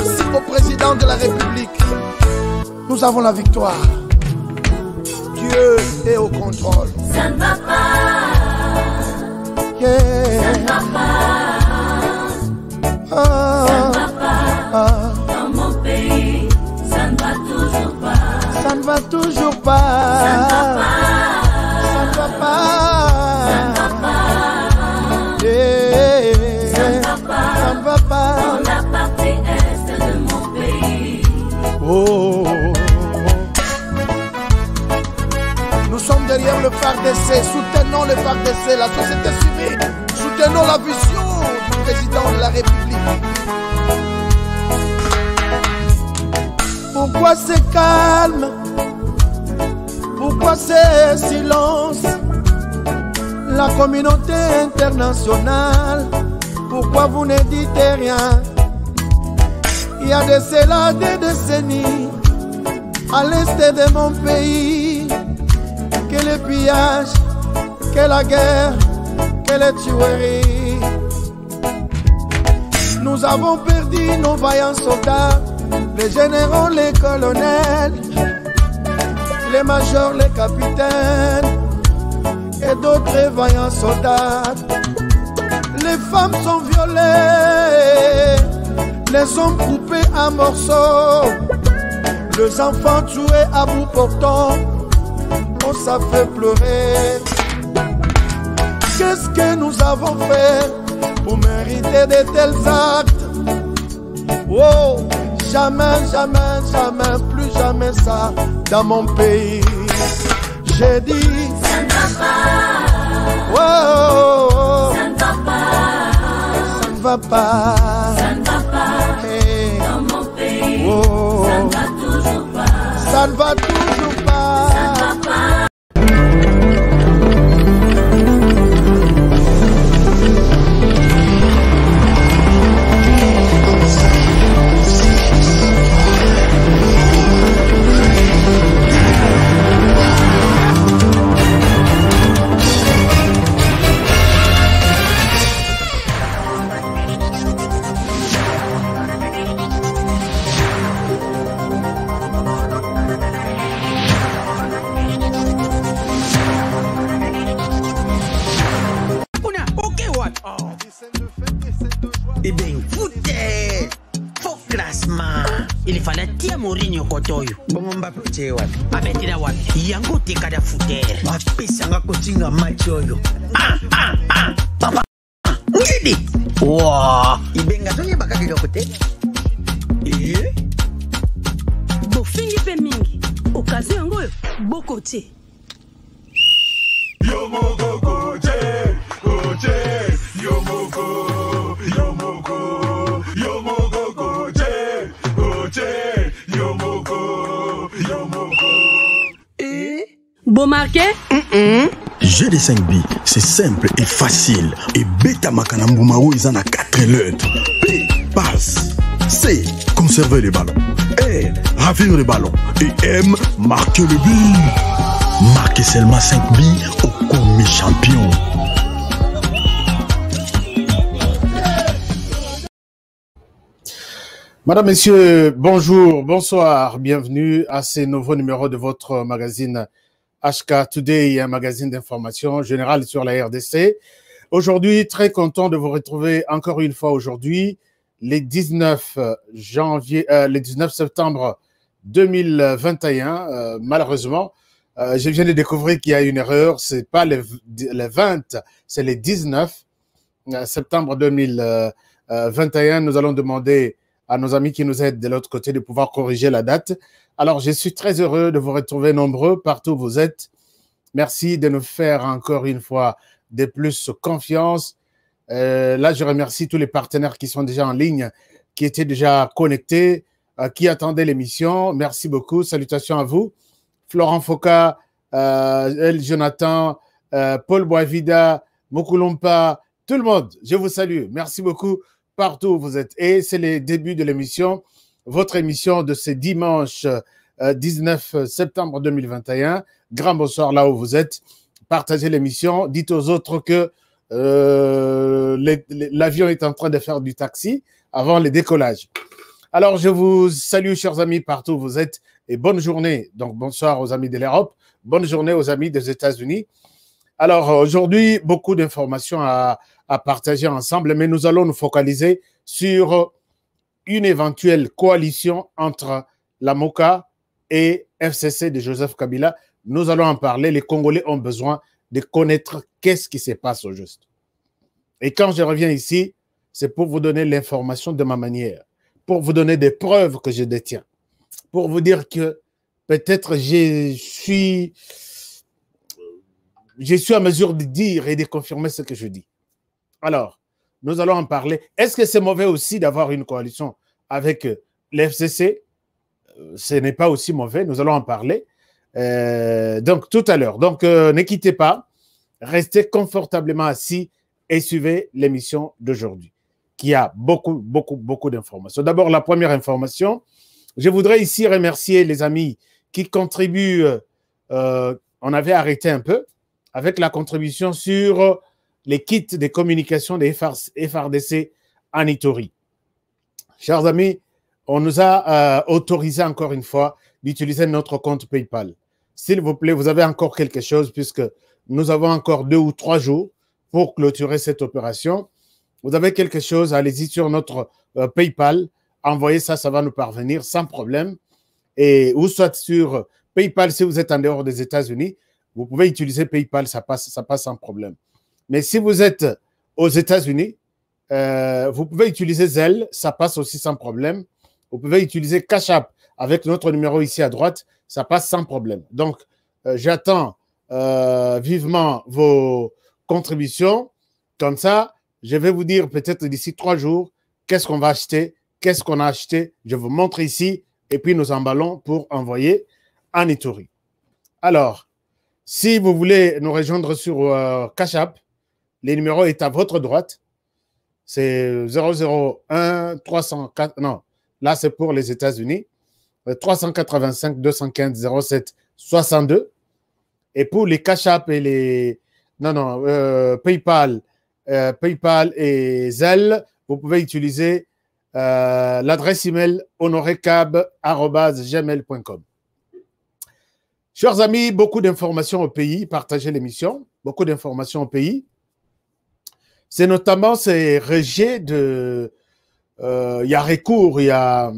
merci au président de la République. Nous avons la victoire. Dieu est au contrôle. Ça ne va pas. Ça ne va pas. Ah. Ça ne va pas. Dans mon pays, ça ne va toujours pas. Ça ne va toujours pas. soutenons le FADC, la société civile, soutenons la vision du président de la République. Pourquoi c'est calme Pourquoi c'est silence La communauté internationale, pourquoi vous ne dites rien Il y a de cela des décennies, à l'est de mon pays que les pillages, que la guerre, que les tueries. Nous avons perdu nos vaillants soldats, les généraux, les colonels, les majors, les capitaines et d'autres vaillants soldats. Les femmes sont violées, les hommes coupés à morceaux, les enfants tués à bout portant ça fait pleurer. Qu'est-ce que nous avons fait pour mériter de tels actes Oh, jamais, jamais, jamais, plus jamais ça dans mon pays. J'ai dit, ça ne va pas. Oh, oh, oh, Ça ne va pas. Ça ne va pas. Ça ne va pas. Dans mon pays, oh, ça ne va toujours pas. Ça ne va toujours pas. simple et facile et bêta mbuma ils en ont 4 lettres p passe c conserver les ballons. r ravir les ballons. et m marquer le but marquer seulement 5 au Comité champion Madame, Messieurs, bonjour, bonsoir, bienvenue à ce nouveau numéro de votre magazine HK Today, un magazine d'information générale sur la RDC. Aujourd'hui, très content de vous retrouver encore une fois aujourd'hui, le 19 euh, janvier, euh, septembre 2021. Euh, malheureusement, euh, je viens de découvrir qu'il y a une erreur. C'est pas les, les 20, c'est les 19 septembre 2021. Nous allons demander à nos amis qui nous aident de l'autre côté de pouvoir corriger la date. Alors, je suis très heureux de vous retrouver nombreux partout où vous êtes. Merci de nous faire encore une fois de plus confiance. Euh, là, je remercie tous les partenaires qui sont déjà en ligne, qui étaient déjà connectés, euh, qui attendaient l'émission. Merci beaucoup. Salutations à vous. Florent Foka, euh, El Jonathan, Paul Boivida, Mokulompa, tout le monde, je vous salue. Merci beaucoup partout où vous êtes. Et c'est le début de l'émission votre émission de ce dimanche 19 euh, septembre 2021. Grand bonsoir là où vous êtes. Partagez l'émission. Dites aux autres que euh, l'avion est en train de faire du taxi avant le décollage. Alors, je vous salue, chers amis, partout où vous êtes, et bonne journée. Donc, bonsoir aux amis de l'Europe, bonne journée aux amis des États-Unis. Alors, aujourd'hui, beaucoup d'informations à, partager ensemble, mais nous allons nous focaliser sur une éventuelle coalition entre la MOCA et FCC de Joseph Kabila. Nous allons en parler. Les Congolais ont besoin de connaître qu'est-ce qui se passe au juste. Et quand je reviens ici, c'est pour vous donner l'information de ma manière, pour vous donner des preuves que je détiens, pour vous dire que peut-être je suis, je suis à mesure de dire et de confirmer ce que je dis. Alors, nous allons en parler. Est-ce que c'est mauvais aussi d'avoir une coalition avec euh, l'FCC euh, Ce n'est pas aussi mauvais. Nous allons en parler. Euh, donc, tout à l'heure. Donc, ne quittez pas. Restez confortablement assis et suivez l'émission d'aujourd'hui qui a beaucoup, beaucoup, beaucoup d'informations. D'abord, la première information. Je voudrais ici remercier les amis qui contribuent. on avait arrêté un peu avec la contribution sur les kits de communication des FRDC en Itori. Chers amis, on nous a euh, autorisé encore une fois d'utiliser notre compte PayPal. S'il vous plaît, vous avez encore quelque chose puisque nous avons encore deux ou trois jours pour clôturer cette opération. Vous avez quelque chose, allez-y sur notre euh, PayPal. Envoyez ça, ça va nous parvenir sans problème. Et ou soit sur PayPal si vous êtes en dehors des États-Unis, vous pouvez utiliser PayPal, ça passe, ça passe sans problème. Mais si vous êtes aux États-Unis, euh, vous pouvez utiliser Zelle, ça passe aussi sans problème. Vous pouvez utiliser Cash App avec notre numéro ici à droite, ça passe sans problème. Donc, euh, j'attends euh, vivement vos contributions. Comme ça, je vais vous dire peut-être d'ici trois jours qu'est-ce qu'on va acheter, qu'est-ce qu'on a acheté. Je vous montre ici et puis nous emballons pour envoyer en Nitori. Alors, si vous voulez nous rejoindre sur Cash App, les numéros est à votre droite. C'est 001 304. Non, là, c'est pour les États-Unis. 385 215 07 62. Et pour les Cash App et les. Non, non, euh, PayPal, euh, PayPal et Zelle, vous pouvez utiliser euh, l'adresse email honorecab.gmail.com. Chers amis, beaucoup d'informations au pays. Partagez l'émission. Beaucoup d'informations au pays. C'est notamment ces rejets de. Euh, il y a recours, il y a.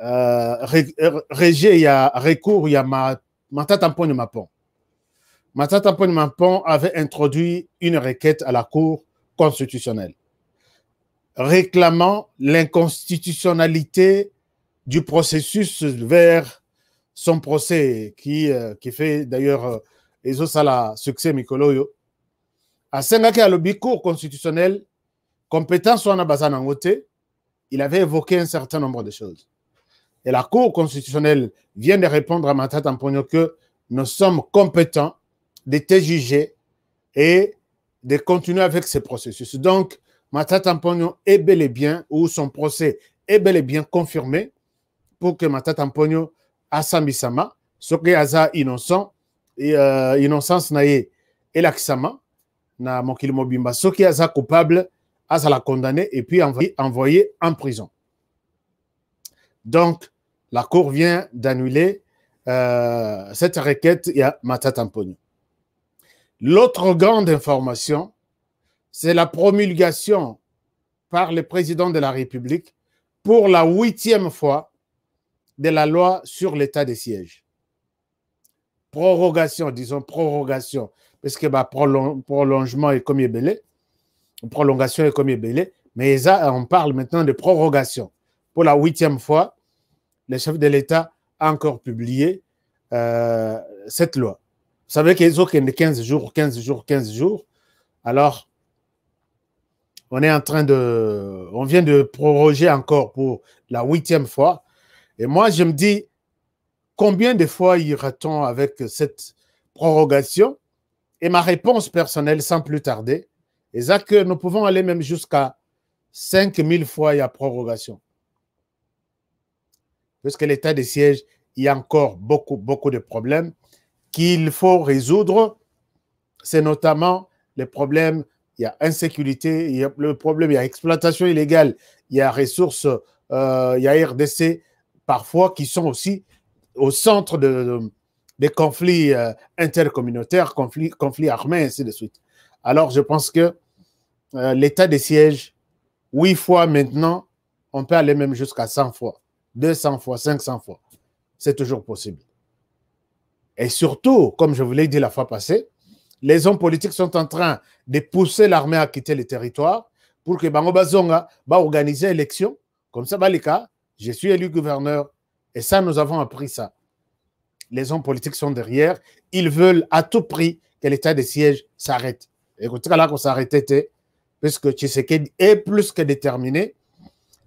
Euh, euh il y a recours, il y a ma, Tampon Mapon. Mata Mapon avait introduit une requête à la Cour constitutionnelle réclamant l'inconstitutionnalité du processus vers son procès qui, euh, qui fait d'ailleurs ça a succès Mikoloyo asengaki alobi cour constitutionnelle compétence sur baza il avait évoqué un certain nombre de choses et la cour constitutionnelle vient de répondre à Matata Ampogno que nous sommes compétents de te juger et de continuer avec ce processus. Donc, Matata Ampogno est bel et bien, ou son procès est bel et bien confirmé pour que Matata sa asambisama, ce que est innocent, et, euh, innocence naie, l'Axama na coupable l'a condamné et puis envoyé, en prison donc la cour vient d'annuler euh, cette requête il y a L'autre grande information, c'est la promulgation par le président de la République pour la huitième fois de la loi sur l'état des sièges. Prorogation, disons prorogation parce que bah, prolongement est comme belé, prolongation est comme belé, mais euh, on parle maintenant de prorogation. Pour la huitième fois, le chef de l'État a encore publié euh, cette loi. Vous savez qu'ils ont 15 jours, 15 jours, 15 jours. Alors, on est en train de, on vient de proroger encore pour la huitième fois. Et moi, je me dis, combien de fois ira-t-on avec cette prorogation et ma réponse personnelle, sans plus tarder, est que nous pouvons aller même jusqu'à 5000 fois, il y a prorogation. Parce que l'état des sièges, il y a encore beaucoup, beaucoup de problèmes qu'il faut résoudre. C'est notamment les problèmes, il y a insécurité, il y a le problème, il y a exploitation illégale, il y a ressources, euh, il y a RDC, parfois, qui sont aussi au centre de des conflits euh, intercommunautaires, conflits, conflits armés, ainsi de suite. Alors, je pense que euh, l'état des sièges, huit fois maintenant, on peut aller même jusqu'à 100 fois, 200 fois, 500 fois. C'est toujours possible. Et surtout, comme je vous l'ai dit la fois passée, les hommes politiques sont en train de pousser l'armée à quitter le territoire pour que Bangobazonga Bazonga va organiser l'élection. Comme ça, Balika, je suis élu gouverneur. Et ça, nous avons appris ça les hommes politiques sont derrière. Ils veulent à tout prix que l'état de siège s'arrête. Et là qu'on s'arrêtait, puisque Tshisekedi est plus que déterminé,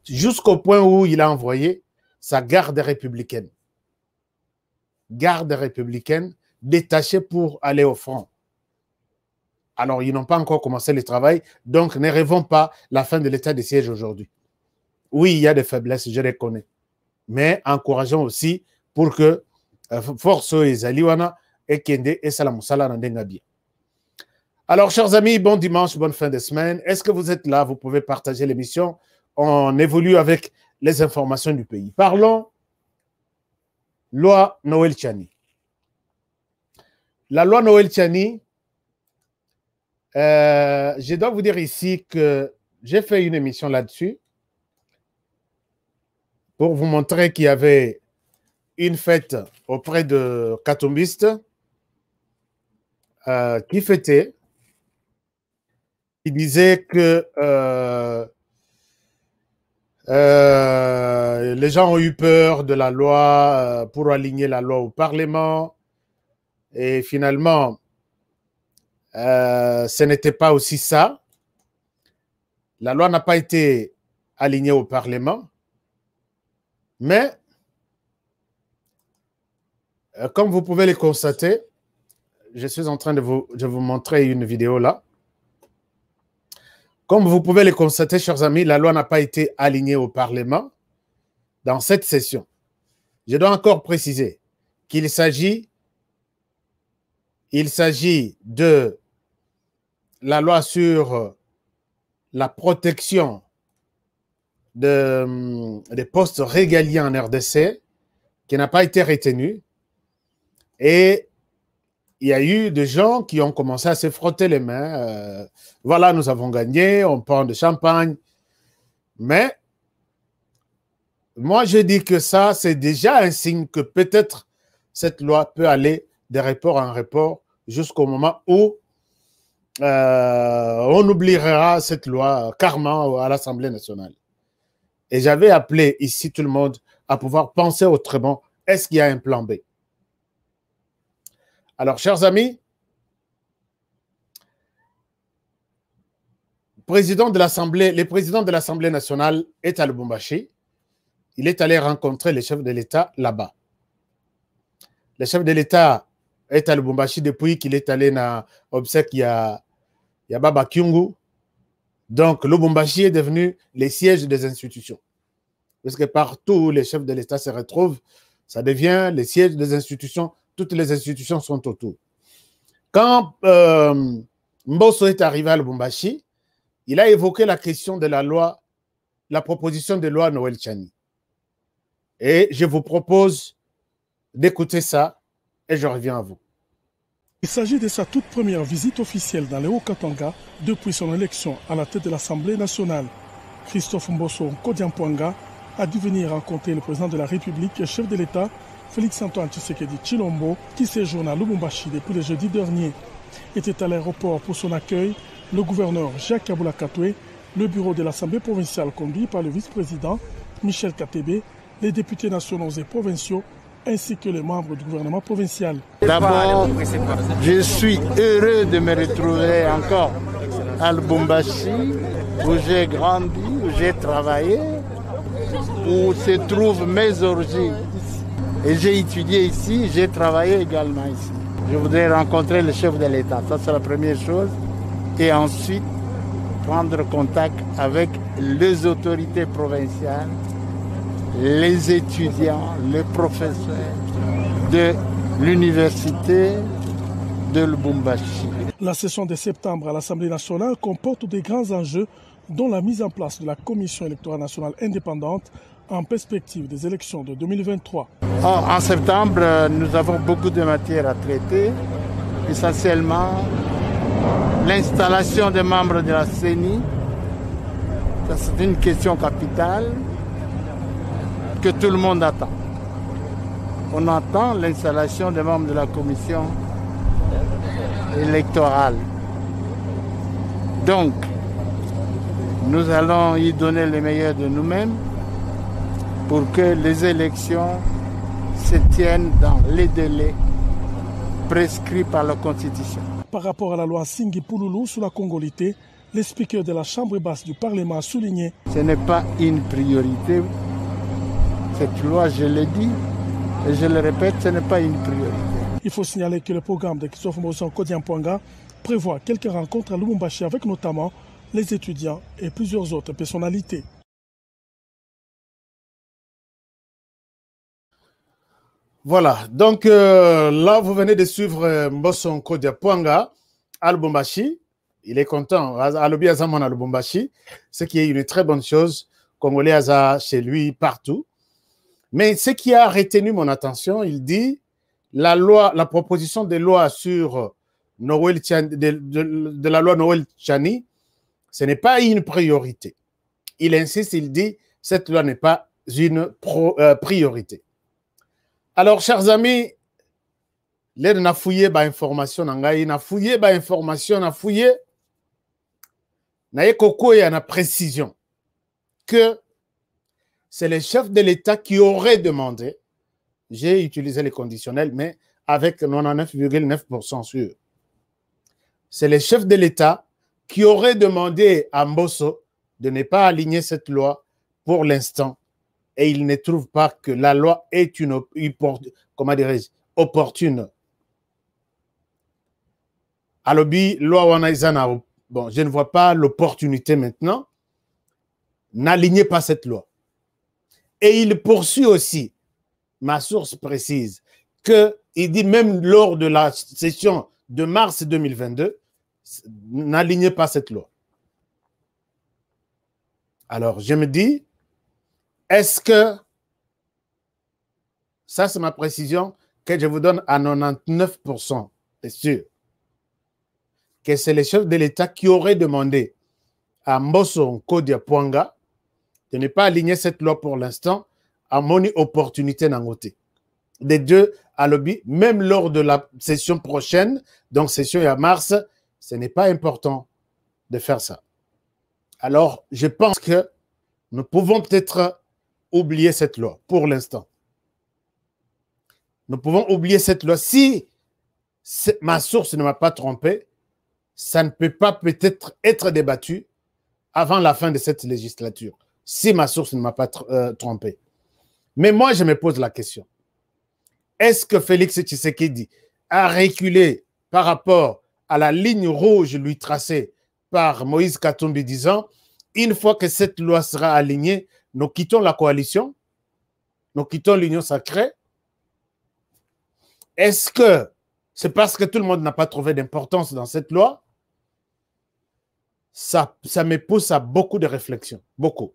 jusqu'au point où il a envoyé sa garde républicaine. Garde républicaine détachée pour aller au front. Alors, ils n'ont pas encore commencé le travail, donc ne rêvons pas la fin de l'état de siège aujourd'hui. Oui, il y a des faiblesses, je les connais, mais encourageons aussi pour que alors chers amis bon dimanche bonne fin de semaine est-ce que vous êtes là vous pouvez partager l'émission on évolue avec les informations du pays parlons loi Noël Chani la loi Noël Chani euh, je dois vous dire ici que j'ai fait une émission là-dessus pour vous montrer qu'il y avait une fête auprès de Katombiste euh, qui fêtaient. Il disait que euh, euh, les gens ont eu peur de la loi pour aligner la loi au Parlement. Et finalement, ce n'était pas aussi ça. La loi n'a pas été alignée au Parlement. Mais euh, comme vous pouvez le constater, je suis en train de vous, vous montrer une vidéo là. Comme vous pouvez le constater, chers amis, la loi n'a pas été alignée au Parlement dans cette session. Je dois encore préciser qu'il s'agit il s'agit de la loi sur la protection des postes régaliens en RDC qui n'a pas été retenue et il y a eu des gens qui ont commencé à se frotter les mains. Euh, voilà, nous avons gagné, on prend de champagne. Mais moi, je dis que ça, c'est déjà un signe que peut-être cette loi peut aller de report en report jusqu'au moment où euh, on oubliera cette loi carrément à l'Assemblée nationale. Et j'avais appelé ici tout le monde à pouvoir penser autrement. Est-ce qu'il y a un plan B alors, chers amis, le président de l'Assemblée nationale est à Lubumbashi. Il est allé rencontrer les chefs de l'État là-bas. Le chef de l'État est à Lubumbashi depuis qu'il est allé à obsèque à a Baba Kyungu. Donc, Lubumbashi est devenu le siège des institutions. Parce que partout où les chefs de l'État se retrouvent, ça devient le siège des institutions toutes les institutions sont autour. Quand euh, Mbosso est arrivé à Lubumbashi, il a évoqué la question de la loi, la proposition de loi Noël Chani. Et je vous propose d'écouter ça et je reviens à vous. Il s'agit de sa toute première visite officielle dans les Hauts-Katanga depuis son élection à la tête de l'Assemblée nationale. Christophe Mbosso Kodiampuanga, a dû venir rencontrer le président de la République et chef de l'État Félix-Antoine Tshisekedi Chilombo, qui séjourne à Lubumbashi depuis le jeudi dernier, était à l'aéroport pour son accueil. Le gouverneur Jacques Aboulakatoué, le bureau de l'Assemblée provinciale conduit par le vice-président Michel Katebe, les députés nationaux et provinciaux ainsi que les membres du gouvernement provincial. D'abord, je suis heureux de me retrouver encore à Lubumbashi, où j'ai grandi, où j'ai travaillé, où se trouvent mes origines. Et j'ai étudié ici, j'ai travaillé également ici. Je voudrais rencontrer le chef de l'État, ça c'est la première chose. Et ensuite, prendre contact avec les autorités provinciales, les étudiants, les professeurs de l'université de Lubumbashi. La session de septembre à l'Assemblée nationale comporte des grands enjeux dont la mise en place de la Commission électorale nationale indépendante en perspective des élections de 2023 En septembre, euh, nous avons beaucoup de matières à traiter, essentiellement l'installation des membres de la CENI. C'est une question capitale que tout le monde attend. On attend l'installation des membres de la commission électorale. Donc, nous allons y donner le meilleur de nous-mêmes pour que les élections se tiennent dans les délais prescrits par la Constitution. Par rapport à la loi Singi Pouloulou sur la congolité, le speaker de la Chambre basse du Parlement a souligné Ce n'est pas une priorité. Cette loi, je l'ai dit et je le répète, ce n'est pas une priorité. Il faut signaler que le programme de Christophe Mousson prévoit quelques rencontres à Lubumbashi avec notamment les étudiants et plusieurs autres personnalités. Voilà, donc euh, là, vous venez de suivre euh, Kodia Puanga, à bombashi Il est content, Alobi Azamon à ce qui est une très bonne chose. Congolais chez lui, partout. Mais ce qui a retenu mon attention, il dit la loi, la proposition de loi sur Noël de, la loi Noël Chani, ce n'est pas une priorité. Il insiste, il dit cette loi n'est pas une euh, priorité. Alors, chers amis, l'aide n'a fouillé pas information, n'a fouillé pas information, n'a fouillé, n'a na précision que c'est le chef de l'État qui aurait demandé, j'ai utilisé les conditionnels, mais avec 99,9% sûr, c'est le chef de l'État qui aurait demandé à Mbosso de ne pas aligner cette loi pour l'instant et il ne trouve pas que la loi est une, opportune. bon, je ne vois pas l'opportunité maintenant. N'alignez pas cette loi. Et il poursuit aussi, ma source précise, que il dit même lors de la session de mars 2022, n'alignez pas cette loi. Alors, je me dis, est-ce que, ça c'est ma précision, que je vous donne à 99%, c'est sûr, que c'est les chefs de l'État qui aurait demandé à Mbosso Kodia Poanga de ne pas aligner cette loi pour l'instant à mon opportunité voter. Des deux à lobby, même lors de la session prochaine, donc session à mars, ce n'est pas important de faire ça. Alors, je pense que nous pouvons peut-être oublier cette loi pour l'instant. Nous pouvons oublier cette loi. Si ma source ne m'a pas trompé, ça ne peut pas peut-être être débattu avant la fin de cette législature, si ma source ne m'a pas euh, trompé. Mais moi, je me pose la question. Est-ce que Félix Tshisekedi a reculé par rapport à la ligne rouge lui tracée par Moïse Katumbi disant, une fois que cette loi sera alignée, nous quittons la coalition, nous quittons l'union sacrée. Est-ce que c'est parce que tout le monde n'a pas trouvé d'importance dans cette loi ça, ça me pousse à beaucoup de réflexions, beaucoup.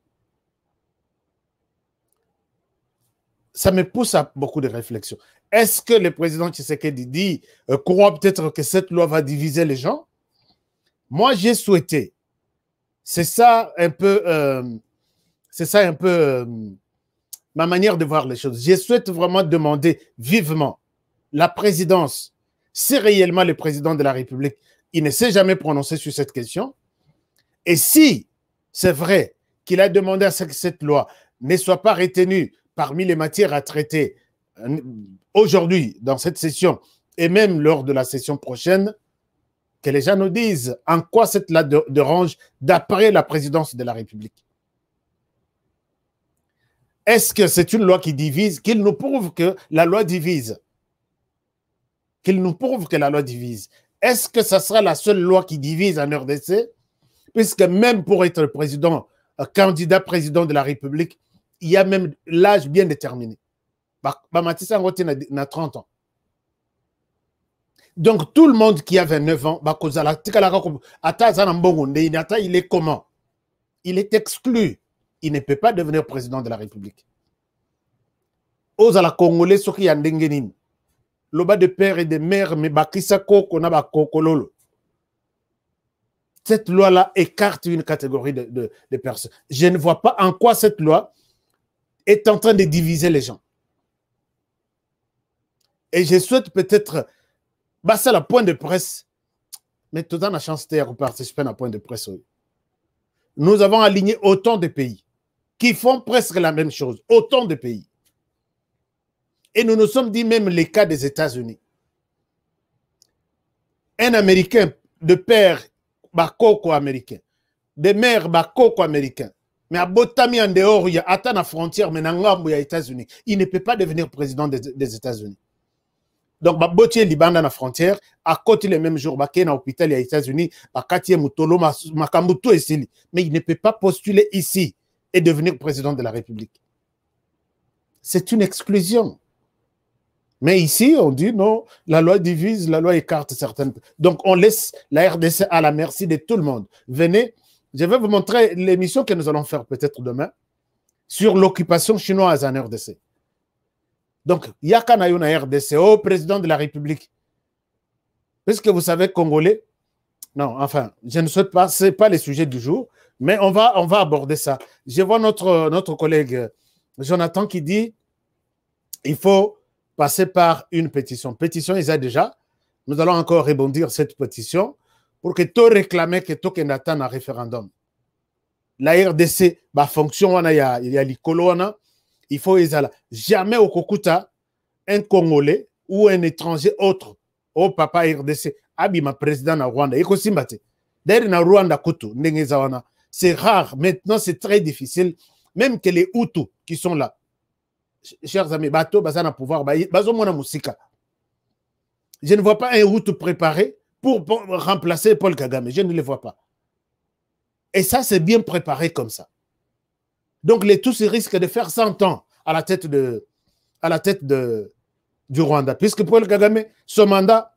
Ça me pousse à beaucoup de réflexions. Est-ce que le président Tshisekedi dit euh, croit peut-être que cette loi va diviser les gens Moi, j'ai souhaité, c'est ça un peu euh, c'est ça un peu euh, ma manière de voir les choses. Je souhaite vraiment demander vivement la présidence. Si réellement le président de la République, il ne s'est jamais prononcé sur cette question, et si c'est vrai qu'il a demandé à ce que cette loi ne soit pas retenue parmi les matières à traiter euh, aujourd'hui dans cette session et même lors de la session prochaine, que les gens nous disent en quoi cette loi dérange d'après la présidence de la République. Est-ce que c'est une loi qui divise Qu'il nous prouve que la loi divise. Qu'il nous prouve que la loi divise. Est-ce que ce sera la seule loi qui divise en RDC Puisque même pour être président, euh, candidat président de la République, il y a même l'âge bien déterminé. Bamatissa Ngote n'a 30 ans. Donc tout le monde qui a 29 ans, il est comment Il est exclu il ne peut pas devenir président de la République. ozala congolais est en loba de père et de mère mebakisa koko na kokololo. cette loi-là écarte une catégorie de, personnes. Je ne vois pas en quoi cette loi est en train de diviser les gens. Et je souhaite peut-être, passer bah, c'est la pointe de presse, mais tout en la chance de participer à la point de presse. Nous avons aligné autant de pays qui font presque la même chose, autant de pays. Et nous nous sommes dit même les cas des États-Unis. Un Américain de père bakoko-américain, de mère bakoko-américain, mais à Botami en dehors, il y a atteint la frontière, mais il y a États-Unis. Il ne peut pas devenir président des, États-Unis. Donc, bah, Botier Liban dans la frontière, à côté le même jour, bah, il à l'hôpital, il y a États-Unis, à bah, Mais il ne peut pas postuler ici et devenir président de la République. C'est une exclusion. Mais ici, on dit non, la loi divise, la loi écarte certaines. Donc, on laisse la RDC à la merci de tout le monde. Venez, je vais vous montrer l'émission que nous allons faire peut-être demain sur l'occupation chinoise en RDC. Donc, Yakanayuna RDC, au oh, président de la République. Puisque vous savez, Congolais, non, enfin, je ne souhaite pas, ce n'est pas le sujet du jour, mais on va, on va aborder ça. Je vois notre, notre collègue Jonathan qui dit il faut passer par une pétition. Pétition, il y a déjà. Nous allons encore rebondir cette pétition pour que tout réclame que tout Nathan un référendum. La RDC, ma fonction, il y a, il y il faut Jamais au Kokuta, un Congolais ou un étranger autre, au papa RDC, ma président à Rwanda, il D'ailleurs, na Rwanda kutu, wana. C'est rare. Maintenant, c'est très difficile. Même que les Hutus qui sont là, chers amis, bah, pouvoir, bah, bah, Je ne vois pas un Hutu préparé pour remplacer Paul Kagame. Je ne le vois pas. Et ça, c'est bien préparé comme ça. Donc, les tous risquent de faire 100 ans à la tête, de, à la tête de, du Rwanda, puisque Paul Kagame, son mandat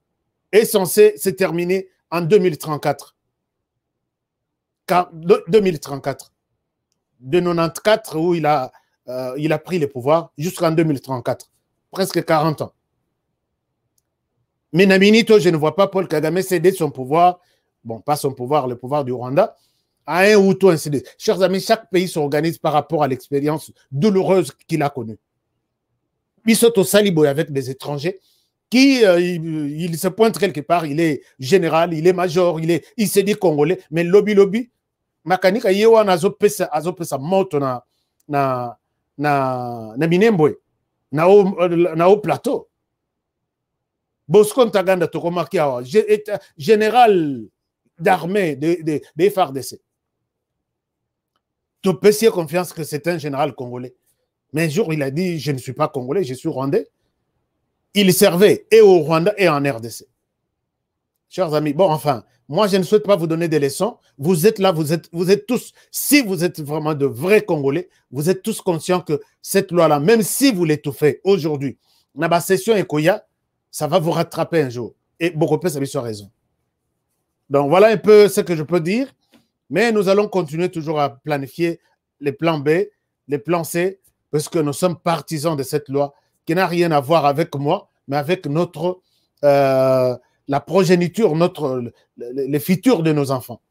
est censé se terminer en 2034. 2034. De 94 où il a, euh, il a pris le pouvoir jusqu'en 2034. Presque 40 ans. Mais Naminito, je ne vois pas Paul Kagame céder son pouvoir, bon, pas son pouvoir, le pouvoir du Rwanda, à un Hutu, ainsi de Chers amis, chaque pays s'organise par rapport à l'expérience douloureuse qu'il a connue. au Saliboy avec des étrangers, qui euh, il, se pointe quelque part, il est général, il est major, il est il se dit congolais, mais lobby lobby makanika a nazo azopesa moto na na na na Minembwe na euh, na au plateau. Bosco tu remarques général d'armée de, de, FRDC. Tu peux confiance que c'est un général congolais. Mais un jour, il a dit, je ne suis pas congolais, je suis rwandais il servait et au Rwanda et en RDC. Chers amis, bon, enfin, moi, je ne souhaite pas vous donner des leçons. Vous êtes là, vous êtes, vous êtes tous, si vous êtes vraiment de vrais Congolais, vous êtes tous conscients que cette loi-là, même si vous l'étouffez aujourd'hui, Naba Session et Koya, ça va vous rattraper un jour. Et beaucoup ça lui raison. Donc, voilà un peu ce que je peux dire. Mais nous allons continuer toujours à planifier les plans B, les plans C, parce que nous sommes partisans de cette loi qui n'a rien à voir avec moi, mais avec notre, euh, la progéniture, notre, le, futur de nos enfants.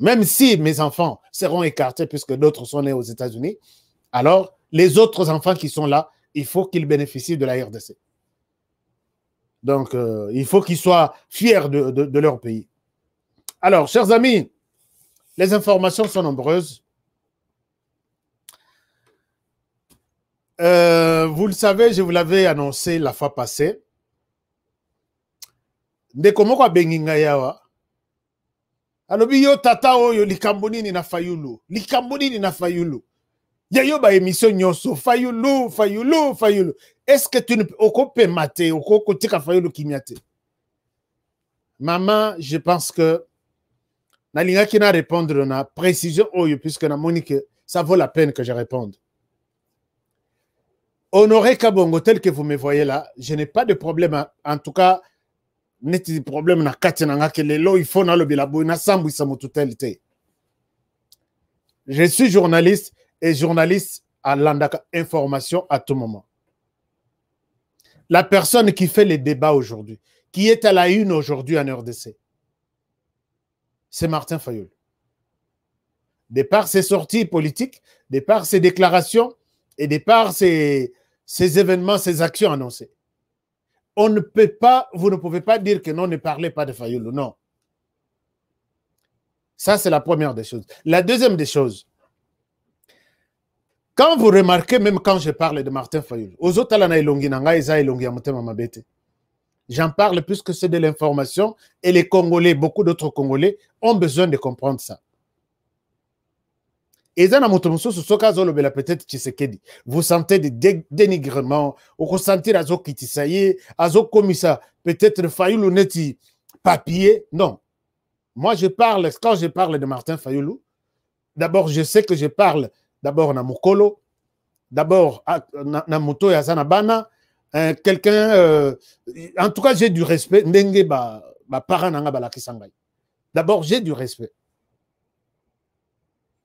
Même si mes enfants seront écartés puisque d'autres sont nés aux États-Unis, alors les autres enfants qui sont là, il faut qu'ils bénéficient de la RDC. Donc, euh, il faut qu'ils soient fiers de leur pays. Alors, chers amis, les informations sont nombreuses. Euh, vous le savez, je vous l'avais annoncé la fois passée. ndeko moko abengi ngai alobi yo tata oyo Likambonini na fayulu Likambonini na fayulu ya yo émission nyonso fayulu fayulu fayulu ce que mate, oko kotika fayulu qui te mama je pense que ki na répondre na précision oyo puisque na monique, ça vaut la peine que je réponde Honoré Kabongo, tel que vous me voyez là, je n'ai pas de problème, hein. en tout cas, problème na les il faut je suis journaliste et journaliste à l'Andaka information à tout moment la personne qui fait les débats aujourd'hui qui est à la une aujourd'hui en RDC c'est Martin Fayoul Départ ses sorties politiques départ par ses déclarations et départ par ses ces événements, ces actions annoncées. On ne peut pas, vous ne pouvez pas dire que non, ne parlez pas de Fayoulou, non. Ça, c'est la première des choses. La deuxième des choses, quand vous remarquez, même quand je parle de Martin Fayoulou, j'en parle plus que c'est de l'information et les Congolais, beaucoup d'autres Congolais, ont besoin de comprendre ça. Et na moto mosusu soki azolobela peut-être dit vous sentez de dé dénigrement okosentir azokitisa ye ça, peut-être fayulu neti papier non moi je parle quand je parle de martin Fayoulou, d'abord je sais que je parle d'abord na mokolo d'abord ah, na, moto hein, quelqu'un euh, en tout cas j'ai du respect ndenge parente ba nanga balakisa d'abord j'ai du respect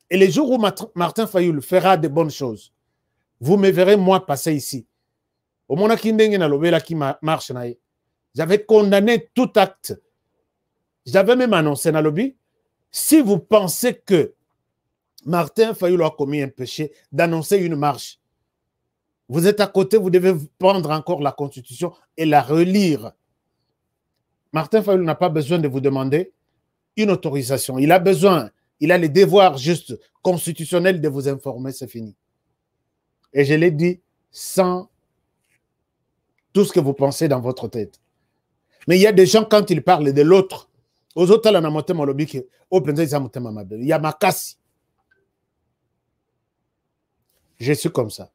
et les jours où Martin Fayoul fera de bonnes choses, vous me verrez moi passer ici. Au moment qui marche j'avais condamné tout acte. J'avais même annoncé dans lobby, si vous pensez que Martin Fayoul a commis un péché d'annoncer une marche, vous êtes à côté, vous devez prendre encore la Constitution et la relire. Martin Fayoul n'a pas besoin de vous demander une autorisation. Il a besoin il a le devoir juste constitutionnel de vous informer, c'est fini. Et je l'ai dit sans tout ce que vous pensez dans votre tête. Mais il y a des gens, quand ils parlent de l'autre, aux autres, il y a ma casse. Je suis comme ça.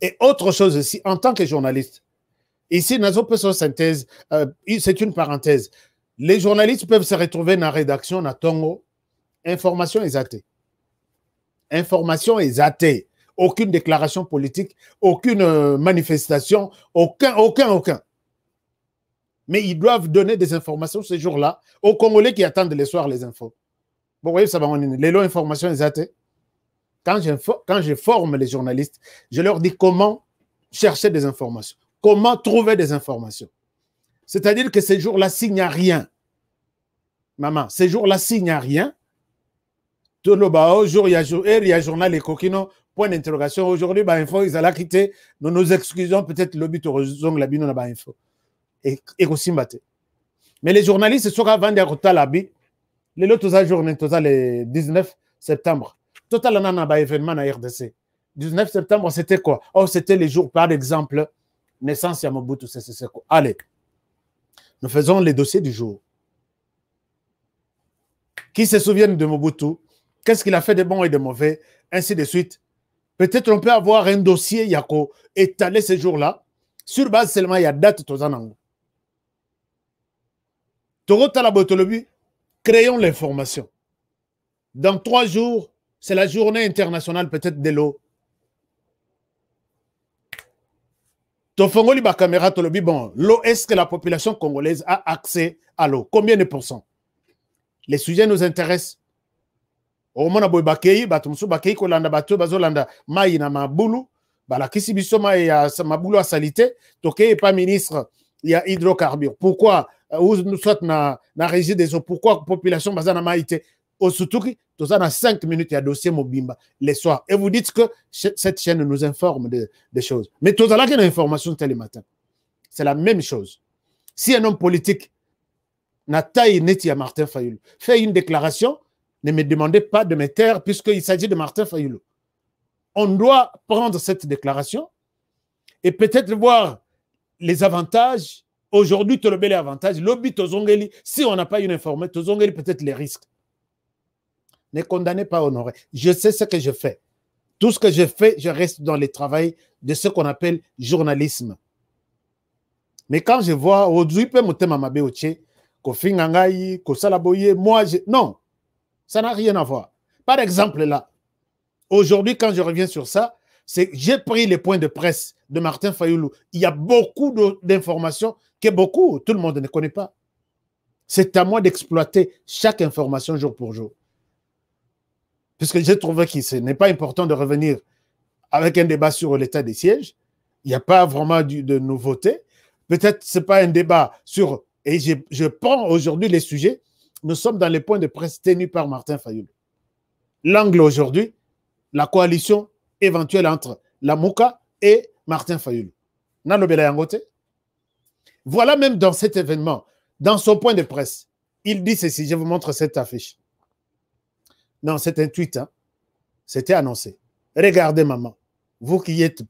Et autre chose aussi, en tant que journaliste, ici, synthèse, euh, c'est une parenthèse. Les journalistes peuvent se retrouver dans la rédaction, dans Tongo, Information exactée. Information athée Aucune déclaration politique, aucune euh, manifestation, aucun, aucun, aucun. Mais ils doivent donner des informations ces jours là aux Congolais qui attendent le soir les infos. Bon, vous voyez, ça va, on les lois informations Quand, quand je forme les journalistes, je leur dis comment chercher des informations, comment trouver des informations. C'est-à-dire que ces jours-là, s'il n'y a rien, maman, ces jours-là, s'il n'y a rien, tout le bas aujourd'hui il y a eh, journal et coquino point d'interrogation aujourd'hui bah info ils allaient quitter nous nous excusons peut-être le but au la bino info et et aussi mais les journalistes sont avant vendre à les autres à journée le 19 septembre total on a bah événement à RDC 19 septembre c'était quoi oh c'était les jours par exemple naissance à Mobutu c'est quoi allez nous faisons les dossiers du jour qui se souviennent de Mobutu Qu'est-ce qu'il a fait de bon et de mauvais Ainsi de suite. Peut-être on peut avoir un dossier, Yako, étalé ce jour là sur base seulement, il y a date Tozanango. Togo Talabotolobi, créons l'information. Dans trois jours, c'est la journée internationale peut-être de l'eau. Tofongoli Bakamera Tolobi, bon, l'eau, est-ce que la population congolaise a accès à l'eau Combien de pourcents Les sujets nous intéressent omona boye bakei bato mosusu bakei kolanda bato oyo bazolanda mai na mabulu balakisi biso mai ya mabulu ya salite tokei epa ministre ya hydrocarbure pourquoi euh, ou sommes na, na régie des pourquoi population basana na au te osutuki ça na 5 minutes ya dossier mobimba le soir et vous dites que cette chaîne nous informe de, de choses mais tozalaki na information te le matin c'est la même chose si un homme politique na taille neti ya martin fayul fait une déclaration ne me demandez pas de me taire puisqu'il s'agit de Martin Fayoulou. On doit prendre cette déclaration et peut-être voir les avantages. Aujourd'hui, les avantages. Lobby Tozongeli, si on n'a pas une information, Tozongeli peut-être les risques. Ne condamnez pas honoré. Je sais ce que je fais. Tout ce que je fais, je reste dans le travail de ce qu'on appelle journalisme. Mais quand je vois Oduipe Mutema Kofi moi, je... non, ça n'a rien à voir. Par exemple, là, aujourd'hui, quand je reviens sur ça, c'est j'ai pris les points de presse de Martin Fayoulou. Il y a beaucoup d'informations que beaucoup, tout le monde ne connaît pas. C'est à moi d'exploiter chaque information jour pour jour. Puisque j'ai trouvé que ce n'est pas important de revenir avec un débat sur l'état des sièges. Il n'y a pas vraiment de nouveauté. Peut-être que ce n'est pas un débat sur... Et je prends aujourd'hui les sujets nous sommes dans les points de presse tenus par Martin Fayoul. L'angle aujourd'hui, la coalition éventuelle entre la Mouka et Martin Fayoul. Voilà même dans cet événement, dans son point de presse, il dit ceci, je vous montre cette affiche. Non, c'est un tweet, hein. c'était annoncé. Regardez maman, vous qui êtes,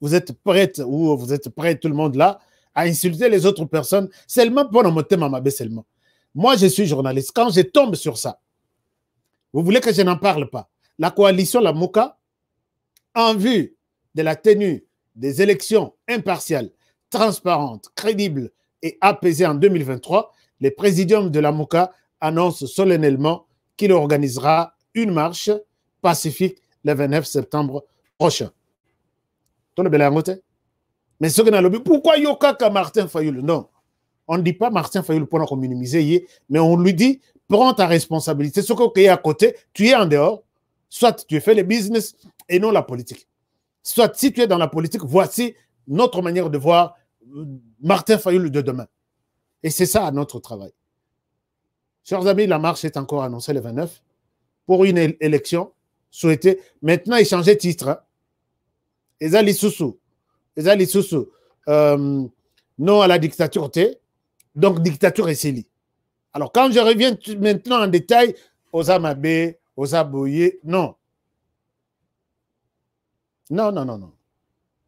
vous êtes prête ou vous êtes prêt tout le monde là à insulter les autres personnes seulement pour nous monter maman seulement. Moi, je suis journaliste. Quand je tombe sur ça, vous voulez que je n'en parle pas. La coalition, la MOCA, en vue de la tenue des élections impartiales, transparentes, crédibles et apaisées en 2023, le présidium de la MOCA annonce solennellement qu'il organisera une marche pacifique le 29 septembre prochain. Hein? Mais ce que pourquoi Yokaka Martin Fayoul Non. On ne dit pas Martin Fayoul pour nous minimiser, mais on lui dit prends ta responsabilité. Ce que tu es à côté, tu es en dehors. Soit tu fais le business et non la politique. Soit si tu es dans la politique, voici notre manière de voir euh, Martin Fayoul de demain. Et c'est ça notre travail. Chers amis, la marche est encore annoncée le 29 pour une élection souhaitée. Maintenant, échanger titre. Hein. Ezali Soussou. Ezali Soussou. Euh, non à la dictature donc, dictature et CELI. Alors, quand je reviens maintenant en détail, Osa Osaboye, non. Non, non, non, non.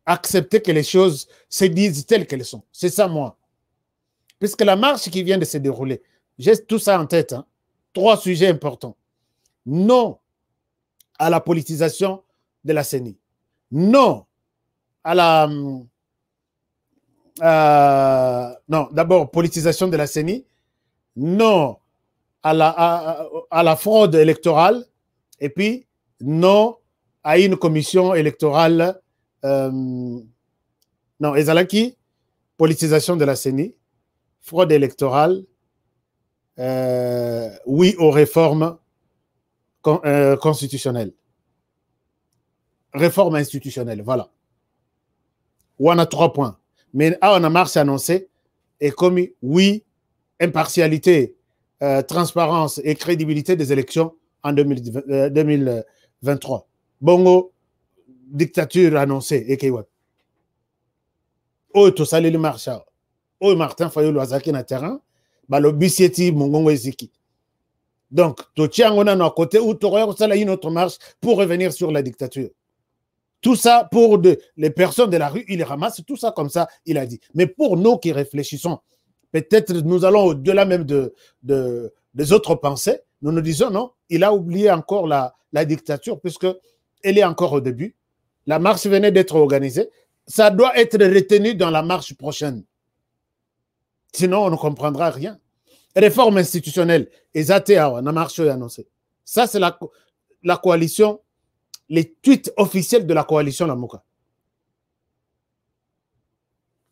Accepter que les choses se disent telles qu'elles sont. C'est ça, moi. Puisque la marche qui vient de se dérouler, j'ai tout ça en tête. Hein. Trois sujets importants. Non à la politisation de la CENI. Non à la, hum, euh, non, d'abord, politisation de la CENI, non à la, à, la fraude électorale, et puis non à une commission électorale. Euh, non, qui politisation de la CENI, fraude électorale, euh, oui aux réformes euh, constitutionnelles. Réforme institutionnelle, voilà. on a trois points mais on ah, a mars annoncé commis, oui impartialité euh, transparence et crédibilité des élections en 2023 euh, bongo dictature annoncée et Oh wapi oyo oh, bah, le marche awa oyo martin fayolo azalaki na terrain le eti mongongo eziki donc on a na à côté ou a kosala une autre marche pour revenir sur la dictature tout ça pour de, les personnes de la rue, il ramasse, tout ça comme ça, il a dit. Mais pour nous qui réfléchissons, peut-être nous allons au-delà même de, des autres pensées, nous nous disons non, il a oublié encore la, dictature puisque elle est encore au début. La marche venait d'être organisée. Ça doit être retenu dans la marche prochaine. Sinon, on ne comprendra rien. Réforme institutionnelle, on a marche est annoncé. Ça, c'est la coalition les tweets officiels de la coalition Namuka.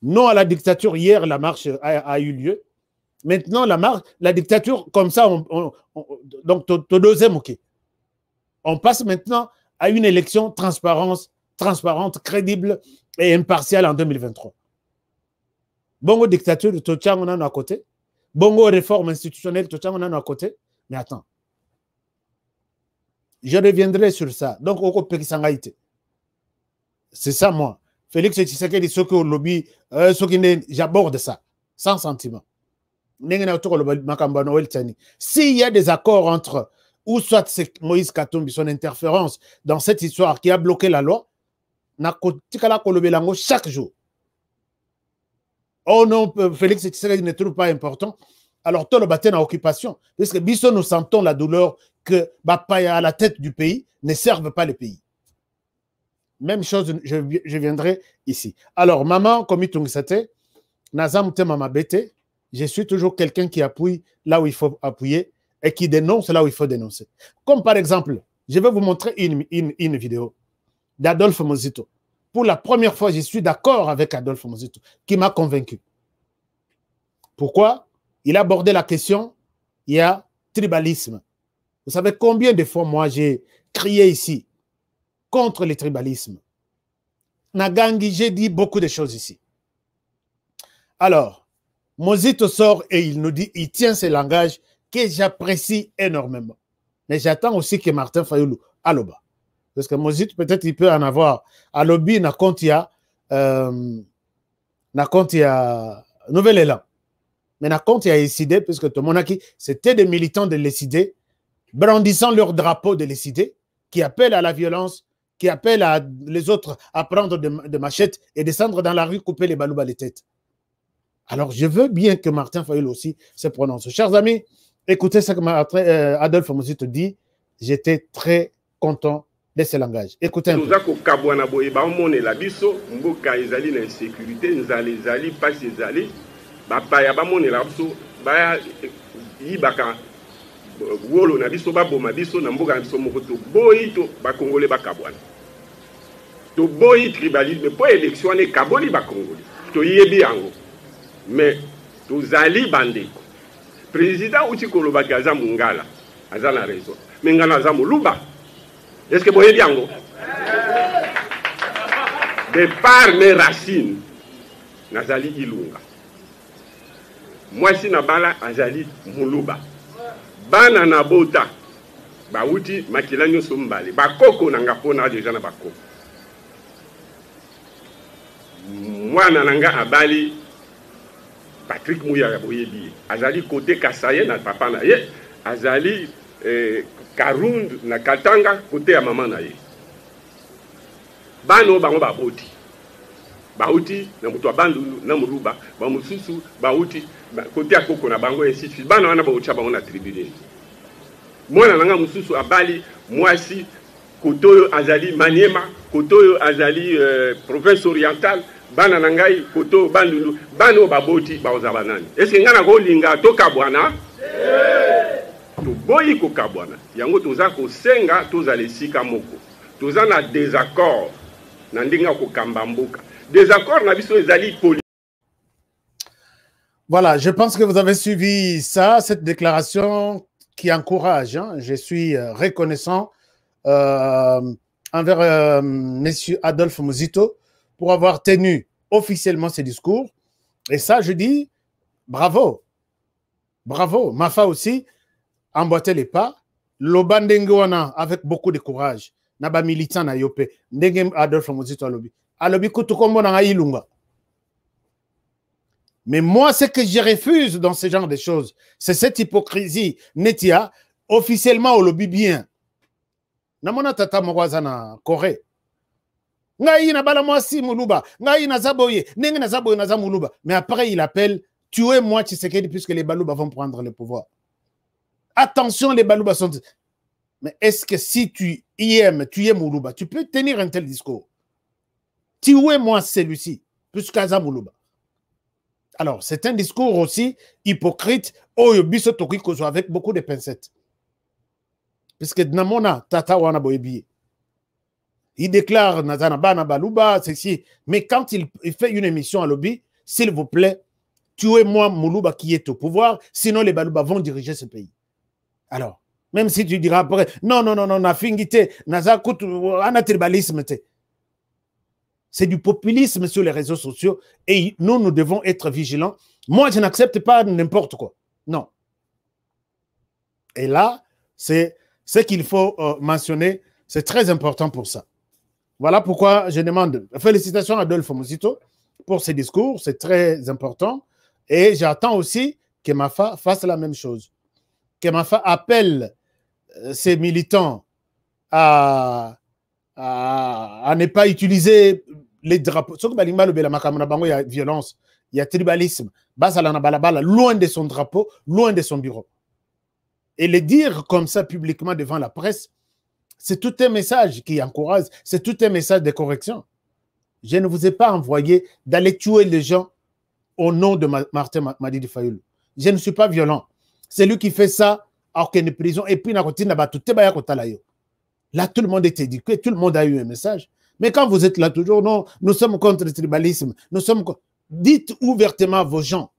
Non à la dictature, hier la marche a, eu lieu. Maintenant, la marche, la dictature, comme ça, on, deuxième, On passe maintenant à une élection transparente, crédible et impartiale en 2023. Bongo dictature, tout on en a à côté. Bongo réforme institutionnelle, on en a à côté. Mais attends, je reviendrai sur ça. Donc, au C'est ça, moi. Félix Tshisekedi, ce que lobby, euh, ce qui j'aborde ça, sans sentiment. S'il y a des accords entre, ou soit c'est Moïse Katumbi, son interférence dans cette histoire qui a bloqué la loi, chaque jour. Oh non, euh, Félix Tshisekedi ne trouve pas important. Alors, toi, le bâtiment en occupation. Parce que nous sentons la douleur que Bapaya à la tête du pays ne serve pas le pays. Même chose, je, viendrai ici. Alors, maman, comme tu Nazam je suis toujours quelqu'un qui appuie là où il faut appuyer et qui dénonce là où il faut dénoncer. Comme par exemple, je vais vous montrer une, vidéo d'Adolphe Mozito. Pour la première fois, je suis d'accord avec Adolphe Mozito, qui m'a convaincu. Pourquoi Il a abordé la question, il y a tribalisme. Vous savez combien de fois moi j'ai crié ici contre le tribalisme. Nagangi, j'ai dit beaucoup de choses ici. Alors, Mozito sort et il nous dit, il tient ce langage que j'apprécie énormément. Mais j'attends aussi que Martin Fayoulou, Aloba. Parce que Mozito peut-être il peut en avoir. à Alobi, il euh, a Nouvel Élan. Mais y a décidé, puisque qui c'était des militants de décider brandissant leur drapeau de les qui appellent à la violence, qui appellent à les autres à prendre des de machettes et descendre dans la rue couper les à les têtes. Alors, je veux bien que Martin Fayoul aussi se prononce. Chers amis, écoutez ce que euh, Adolphe te dit. J'étais très content de ce langage. Écoutez wolo na biso baboma biso na mboka na biso moko toboyi to bakongole bakabwana toboyi tribalisme mpo élection wana ekaboli bakongole toyebi yango me tozali bandeko président uti kolobaki aza mongala aza na raison me ngana aza moluba estce boyebi yango de par mes racines nazali ilunga mwasi na bala azali moluba bana na bota bawuti makila nyonso mbale bakoko na nga mpona deja na bakoko mwana na nga abali patrik muyaya boyebi ye azali kote kasa ye na papa na ye azali eh, karund na katanga kote ya mama na ye bana oyo bango baboti bauti na moto ya bandundu na moruba bamosusu bauti kote ya koko na bango ainsi de suite bana wana bautia bango na tribu nini mwana na nga mosusu abali mwasi kote oyo azali maniema kote oyo azali euh, province orientale bana na ngai kote oyo bandundu bana oyo baboti baoza banani estce ngai na kolinga tokabwana eh! toboyi kokabwana yango toza kosenga tozala esika moko toza na désaccord na ndenge ya kokamba mboka désaccord na les alliés politique Voilà, je pense que vous avez suivi ça, cette déclaration qui encourage. Hein. Je suis euh, reconnaissant euh, envers euh, M. Adolphe Muzito pour avoir tenu officiellement ce discours. Et ça, je dis bravo, bravo. Mafa aussi emboîtez les pas. Loba avec beaucoup de courage. Naba militant na yope. Adolphe Muzito lobi alobi kutukombo ilunga. Mais moi, ce que je refuse dans ce genre de choses, c'est cette hypocrisie. Netia, officiellement, au lobby bien. mona tata na muluba. Ngai na zaboye. na zaboye na Mais après, il appelle, tuez-moi Tshisekedi puisque les Baluba vont prendre le pouvoir. Attention, les balouba sont... Mais est-ce que si tu y aimes, tu y aimes tu peux tenir un tel discours tuez-moi celui-ci, plus Moulouba. Alors, c'est un discours aussi hypocrite, oh, avec beaucoup de pincettes. Puisque Namona, Tata il déclare Nazanabana Balouba, ceci. Mais quand il, fait une émission à lobby, s'il vous plaît, tuez-moi Moulouba qui est au pouvoir, sinon les Balouba vont diriger ce pays. Alors, même si tu diras après, non, non, non, non, Nafingite, Nazakout, Anatribalisme, tu c'est du populisme sur les réseaux sociaux et nous, nous devons être vigilants. Moi, je n'accepte pas n'importe quoi. Non. Et là, c'est ce qu'il faut euh, mentionner. C'est très important pour ça. Voilà pourquoi je demande félicitations à Adolphe Mosito pour ses discours. C'est très important. Et j'attends aussi que Mafa fasse la même chose. Que Mafa appelle euh, ses militants à, ne pas utiliser les drapeaux. Il y il y il y a violence, tribalisme, loin de son drapeau, loin de son bureau. Et le dire comme ça publiquement devant la presse, c'est tout un message qui encourage, c'est tout un message de correction. Je ne vous ai pas envoyé d'aller tuer les gens au nom de Martin Madidi Fayoulou. Je ne suis pas violent. C'est lui qui fait ça alors qu'il est en prison et puis il a tout le monde est éduqué, tout le monde a eu un message. Mais quand vous êtes là toujours, non, nous sommes contre le tribalisme, nous sommes Dites ouvertement vos gens.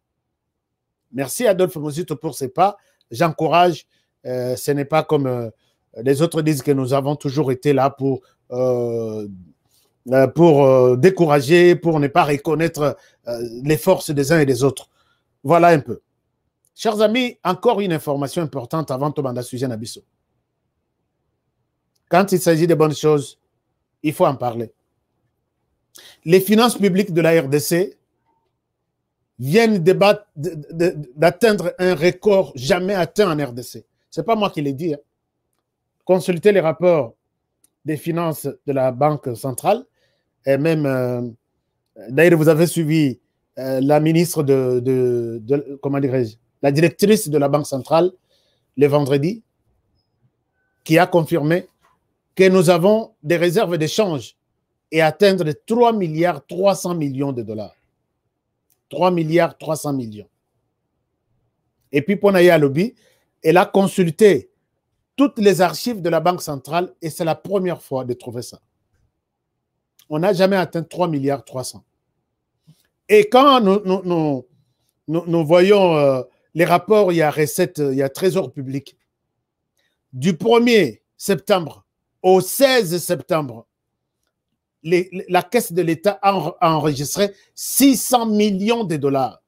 Merci Adolphe Mosito pour ces pas. J'encourage, euh, ce n'est pas comme euh, les autres disent que nous avons toujours été là pour, euh, pour décourager, pour ne pas reconnaître les forces des uns et des autres. Voilà un peu. Chers amis, encore une information importante avant Tomanda Suzanne Abisso. Quand il s'agit de bonnes choses, il faut en parler. Les finances publiques de la RDC viennent d'atteindre un record jamais atteint en RDC. Ce n'est pas moi qui l'ai dit. Hein. Consultez les rapports des finances de la Banque centrale et même, euh, d'ailleurs, vous avez suivi euh, la ministre de, de comment dirais-je, la directrice de la Banque centrale le vendredi, qui a confirmé que nous avons des réserves d'échange et atteindre 3 milliards 300 millions de dollars. 3 milliards 300 millions. Et puis Ponaya Lobby, elle a consulté toutes les archives de la Banque centrale et c'est la première fois de trouver ça. On n'a jamais atteint 3 milliards 300. Et quand nous, voyons euh, les rapports, il y a recettes, il y a trésor public. Du 1er septembre au 16 septembre, la caisse de l'État a, enregistré 600 millions de dollars.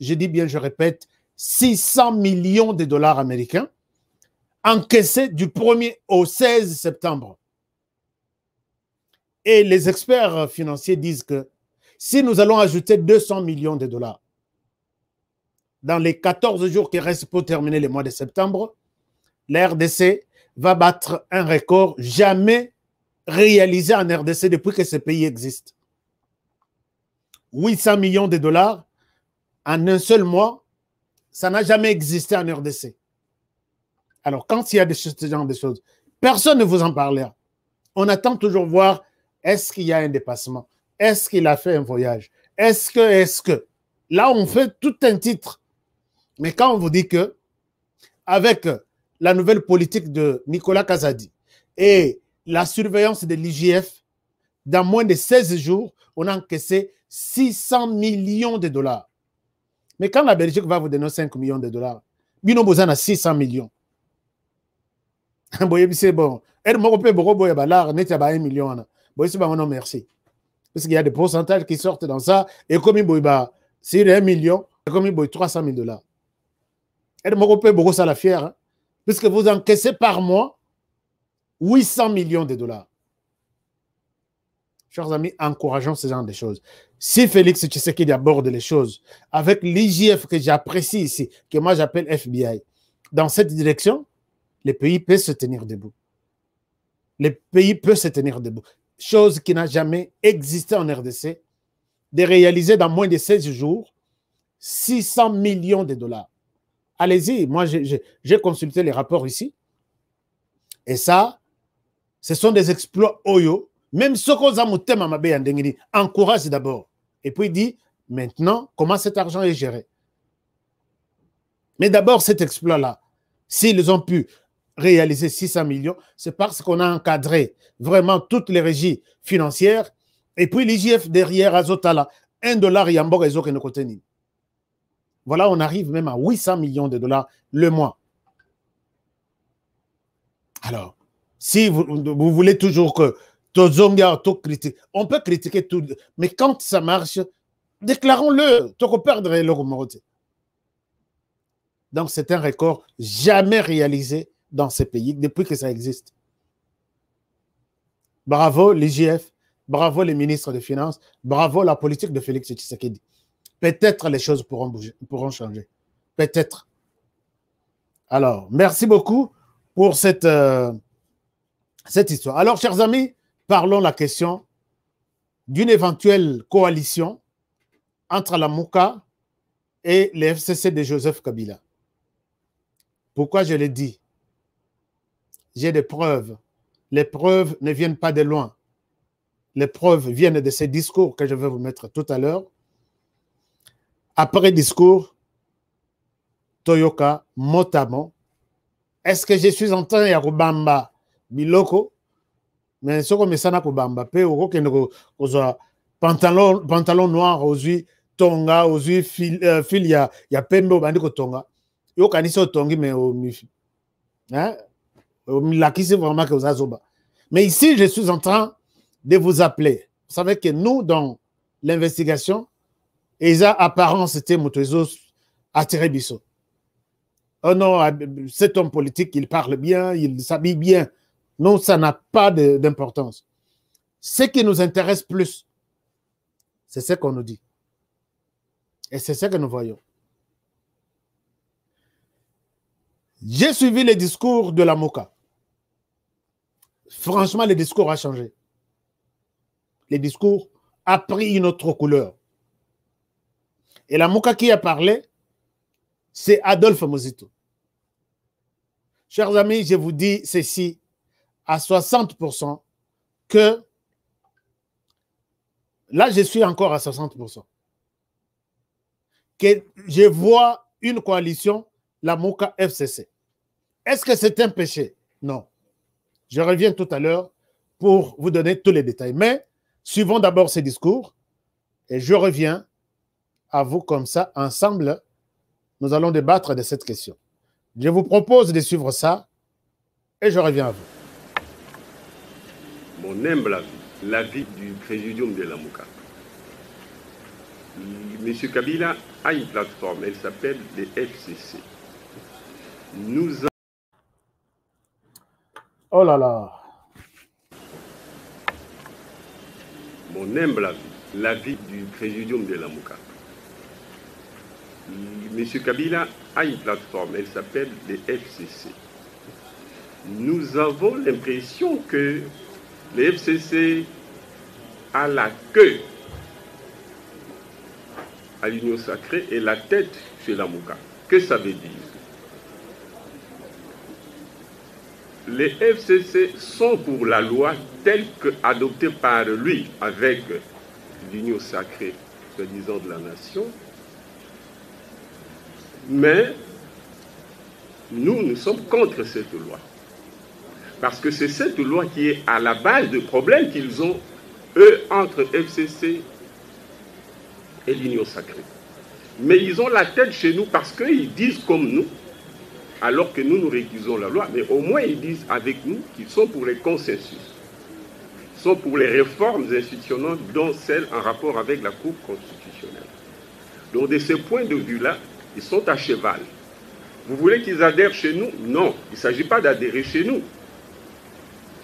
Je dis bien, je répète, 600 millions de dollars américains encaissés du 1er au 16 septembre. Et les experts financiers disent que si nous allons ajouter 200 millions de dollars dans les 14 jours qui restent pour terminer le mois de septembre, la RDC va battre un record jamais réalisé en RDC depuis que ce pays existe. 800 millions de dollars en un seul mois, ça n'a jamais existé en RDC. Alors, quand il y a de ce genre de choses, personne ne vous en parle. Hein. On attend toujours voir est-ce qu'il y a un dépassement Est-ce qu'il a fait un voyage Est-ce que, est-ce que Là, on fait tout un titre. Mais quand on vous dit que, avec la nouvelle politique de Nicolas Kazadi et la surveillance de l'IGF, dans moins de 16 jours, on a encaissé 600 millions de dollars. Mais quand la Belgique va vous donner 5 millions de dollars, il y a 600 bah, millions. Hein. c'est bon. million. merci. Parce qu'il y a des pourcentages qui sortent dans ça. Et comme il y a 1 million, c'est comme il y a 300 000 dollars. Et er, ça la fière. Hein puisque vous encaissez par mois 800 millions de dollars. Chers amis, encourageons ce genre de choses. Si Félix tu sais qu'il aborde les choses avec l'IGF que j'apprécie ici, que moi j'appelle FBI, dans cette direction, le pays peut se tenir debout. Le pays peut se tenir debout. Chose qui n'a jamais existé en RDC, de réaliser dans moins de 16 jours 600 millions de dollars allez-y. Moi, j'ai consulté les rapports ici. Et ça, ce sont des exploits Oyo. Même ce qu'on a encourage d'abord. Et puis dit maintenant comment cet argent est géré. Mais d'abord, cet exploit-là, s'ils ont pu réaliser 600 millions, c'est parce qu'on a encadré vraiment toutes les régies financières. Et puis l'IGF derrière Azotala, un dollar et Yambo nous voilà, on arrive même à 800 millions de dollars le mois. Alors, si vous, voulez toujours que Tozonga, on peut critiquer tout, mais quand ça marche, déclarons-le, Toko perdre le Donc, c'est un record jamais réalisé dans ces pays depuis que ça existe. Bravo l'IGF, bravo les ministres des Finances, bravo la politique de Félix Tshisekedi. Peut-être les choses pourront, bouger, pourront changer. Peut-être. Alors, merci beaucoup pour cette, euh, cette histoire. Alors, chers amis, parlons la question d'une éventuelle coalition entre la Mouka et les FCC de Joseph Kabila. Pourquoi je l'ai dit J'ai des preuves. Les preuves ne viennent pas de loin. Les preuves viennent de ces discours que je vais vous mettre tout à l'heure après discours, Toyoka, motamo, est-ce que je suis en train de kobamba biloko? Mais ce que ça n'a kobamba, pe ou pantalon pantalon noir ozwi tonga yeux, fil, uh, fil il y a obandi kotonga yokanisi mais au omifi hein? C'est vraiment que vous zoba mais ici je suis en train de vous appeler vous savez que nous dans l'investigation et apparemment, apparence c'était à à Bissot. oh non ah, cet homme politique il parle bien il s'habille bien non ça n'a pas d'importance ce qui nous intéresse plus c'est ce qu'on nous dit et c'est ce que nous voyons j'ai suivi les discours de la Moka franchement le discours a changé le discours a pris une autre couleur et la Mouka qui a parlé, c'est Adolphe Mozito. Chers amis, je vous dis ceci à 60% que là, je suis encore à 60%. Que je vois une coalition, la Mouka FCC. Est-ce que c'est un péché Non. Je reviens tout à l'heure pour vous donner tous les détails. Mais suivons d'abord ces discours et je reviens à vous comme ça. Ensemble, nous allons débattre de cette question. Je vous propose de suivre ça et je reviens à vous. Mon humble avis, l'avis du présidium de la Mouka. Monsieur Kabila a une plateforme, elle s'appelle les FCC. Nous avons... Oh là là Mon humble avis, l'avis du présidium de la Mouka. M. Kabila a une plateforme, elle s'appelle les FCC. Nous avons l'impression que les FCC a la queue à l'union sacrée et la tête chez la Mouka. Que ça veut dire Les FCC sont pour la loi telle qu'adoptée par lui avec l'union sacrée, soi-disant de la nation, mais nous, nous sommes contre cette loi. Parce que c'est cette loi qui est à la base du problème qu'ils ont, eux, entre FCC et l'Union sacrée. Mais ils ont la tête chez nous parce qu'ils disent comme nous, alors que nous, nous réduisons la loi. Mais au moins, ils disent avec nous qu'ils sont pour les consensus, sont pour les réformes institutionnelles, dont celles en rapport avec la Cour constitutionnelle. Donc, de ce point de vue-là, ils sont à cheval. Vous voulez qu'ils adhèrent chez nous Non, il ne s'agit pas d'adhérer chez nous.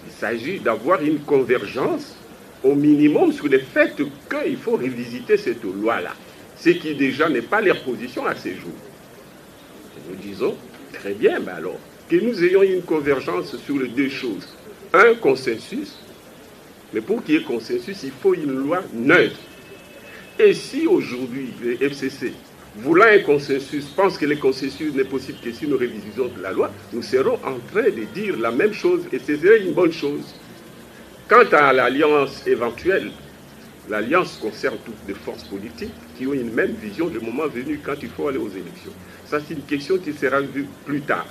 Il s'agit d'avoir une convergence au minimum sur le fait qu'il faut révisiter cette loi-là, ce qui déjà n'est pas leur position à ces jours. nous disons, très bien, mais alors, que nous ayons une convergence sur les deux choses. Un consensus, mais pour qu'il y ait consensus, il faut une loi neutre. Et si aujourd'hui le FCC voulant un consensus, pense que le consensus n'est possible que si nous révisons la loi, nous serons en train de dire la même chose et ce une bonne chose. Quant à l'alliance éventuelle, l'alliance concerne toutes les forces politiques qui ont une même vision du moment venu quand il faut aller aux élections. Ça, c'est une question qui sera vue plus tard.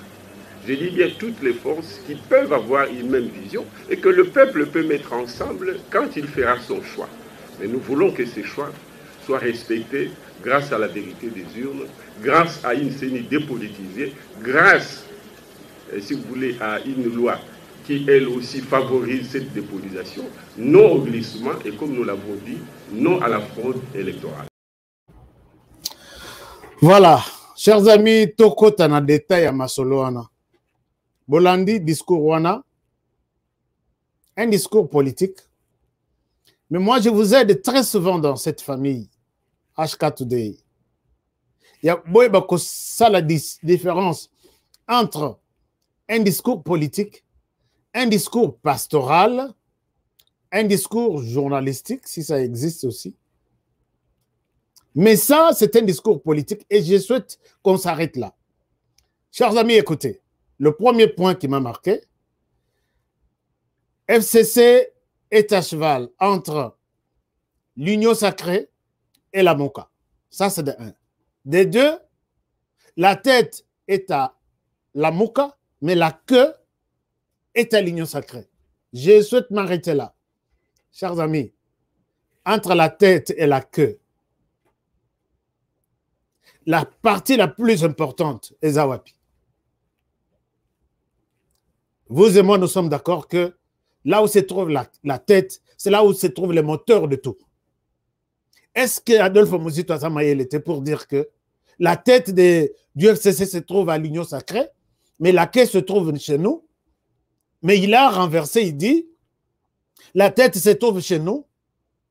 Je dis bien toutes les forces qui peuvent avoir une même vision et que le peuple peut mettre ensemble quand il fera son choix. Mais nous voulons que ces choix soient respectés grâce à la vérité des urnes, grâce à une CENI dépolitisée, grâce, euh, si vous voulez, à une loi qui, elle aussi, favorise cette dépolitisation, non au glissement et, comme nous l'avons dit, non à la fraude électorale. Voilà, chers amis, Toko Tana détail à Masoloana. Bolandi, discours Wana, un discours politique. Mais moi, je vous aide très souvent dans cette famille HK Today. Il y a ça la différence entre un discours politique, un discours pastoral, un discours journalistique, si ça existe aussi. Mais ça, c'est un discours politique et je souhaite qu'on s'arrête là. Chers amis, écoutez, le premier point qui m'a marqué, FCC est à cheval entre l'Union sacrée, et la moka. Ça, c'est de un. Des deux, la tête est à la mouka, mais la queue est à l'union sacrée. Je souhaite m'arrêter là. Chers amis, entre la tête et la queue, la partie la plus importante est Zawapi. Vous et moi, nous sommes d'accord que là où se trouve la, la tête, c'est là où se trouve le moteur de tout. Est-ce que Adolphe Azamayel était pour dire que la tête du FCC se trouve à l'Union sacrée, mais la queue se trouve chez nous Mais il a renversé, il dit la tête se trouve chez nous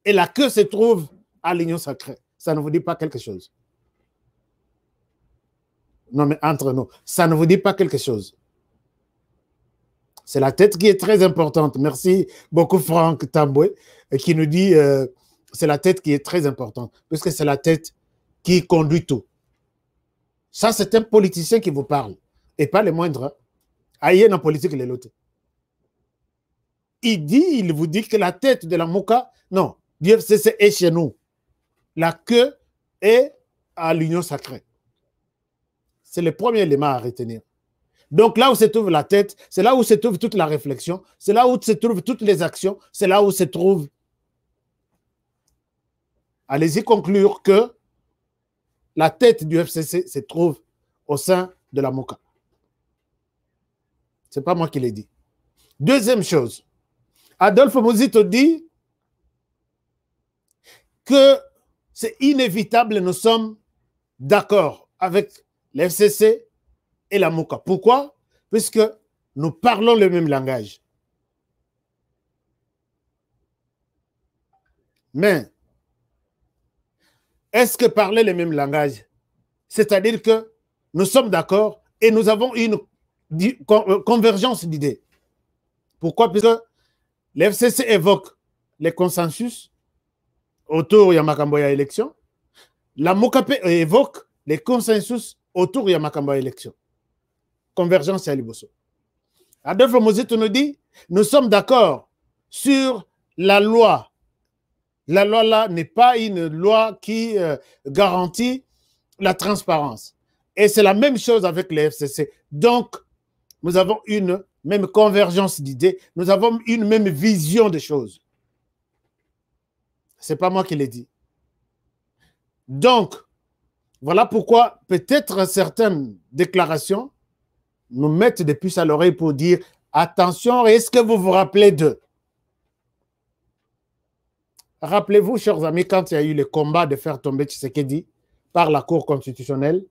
et la queue se trouve à l'Union sacrée. Ça ne vous dit pas quelque chose Non, mais entre nous, ça ne vous dit pas quelque chose c'est la tête qui est très importante. Merci beaucoup, Franck Tamboué, qui nous dit euh, c'est la tête qui est très importante, puisque c'est la tête qui conduit tout. Ça, c'est un politicien qui vous parle, et pas le moindre. Hein. Aïe, en politique, les l'autre. Il dit, il vous dit que la tête de la Mouka, non, Dieu c'est chez nous. La queue est à l'union sacrée. C'est le premier élément à retenir. Donc là où se trouve la tête, c'est là où se trouve toute la réflexion, c'est là où se trouvent toutes les actions, c'est là où se trouve allez-y conclure que la tête du FCC se trouve au sein de la MOCA. Ce n'est pas moi qui l'ai dit. Deuxième chose, Adolphe Mouzito dit que c'est inévitable, nous sommes d'accord avec le FCC et la MOCA. Pourquoi Puisque nous parlons le même langage. Mais est-ce que parler le même langage C'est-à-dire que nous sommes d'accord et nous avons une euh, convergence d'idées. Pourquoi Parce que l'FCC évoque les consensus autour Yamakamboya élection. La MOKAP évoque les consensus autour Yamakamboya élection. Convergence à Liboso. Adolphe Mouzito nous dit, nous sommes d'accord sur la loi la loi-là n'est pas une loi qui euh, garantit la transparence. Et c'est la même chose avec les FCC. Donc, nous avons une même convergence d'idées, nous avons une même vision des choses. Ce n'est pas moi qui l'ai dit. Donc, voilà pourquoi peut-être certaines déclarations nous mettent des puces à l'oreille pour dire attention, est-ce que vous vous rappelez de… Rappelez-vous, chers amis, quand il y a eu le combat de faire tomber Tshisekedi par la Cour constitutionnelle,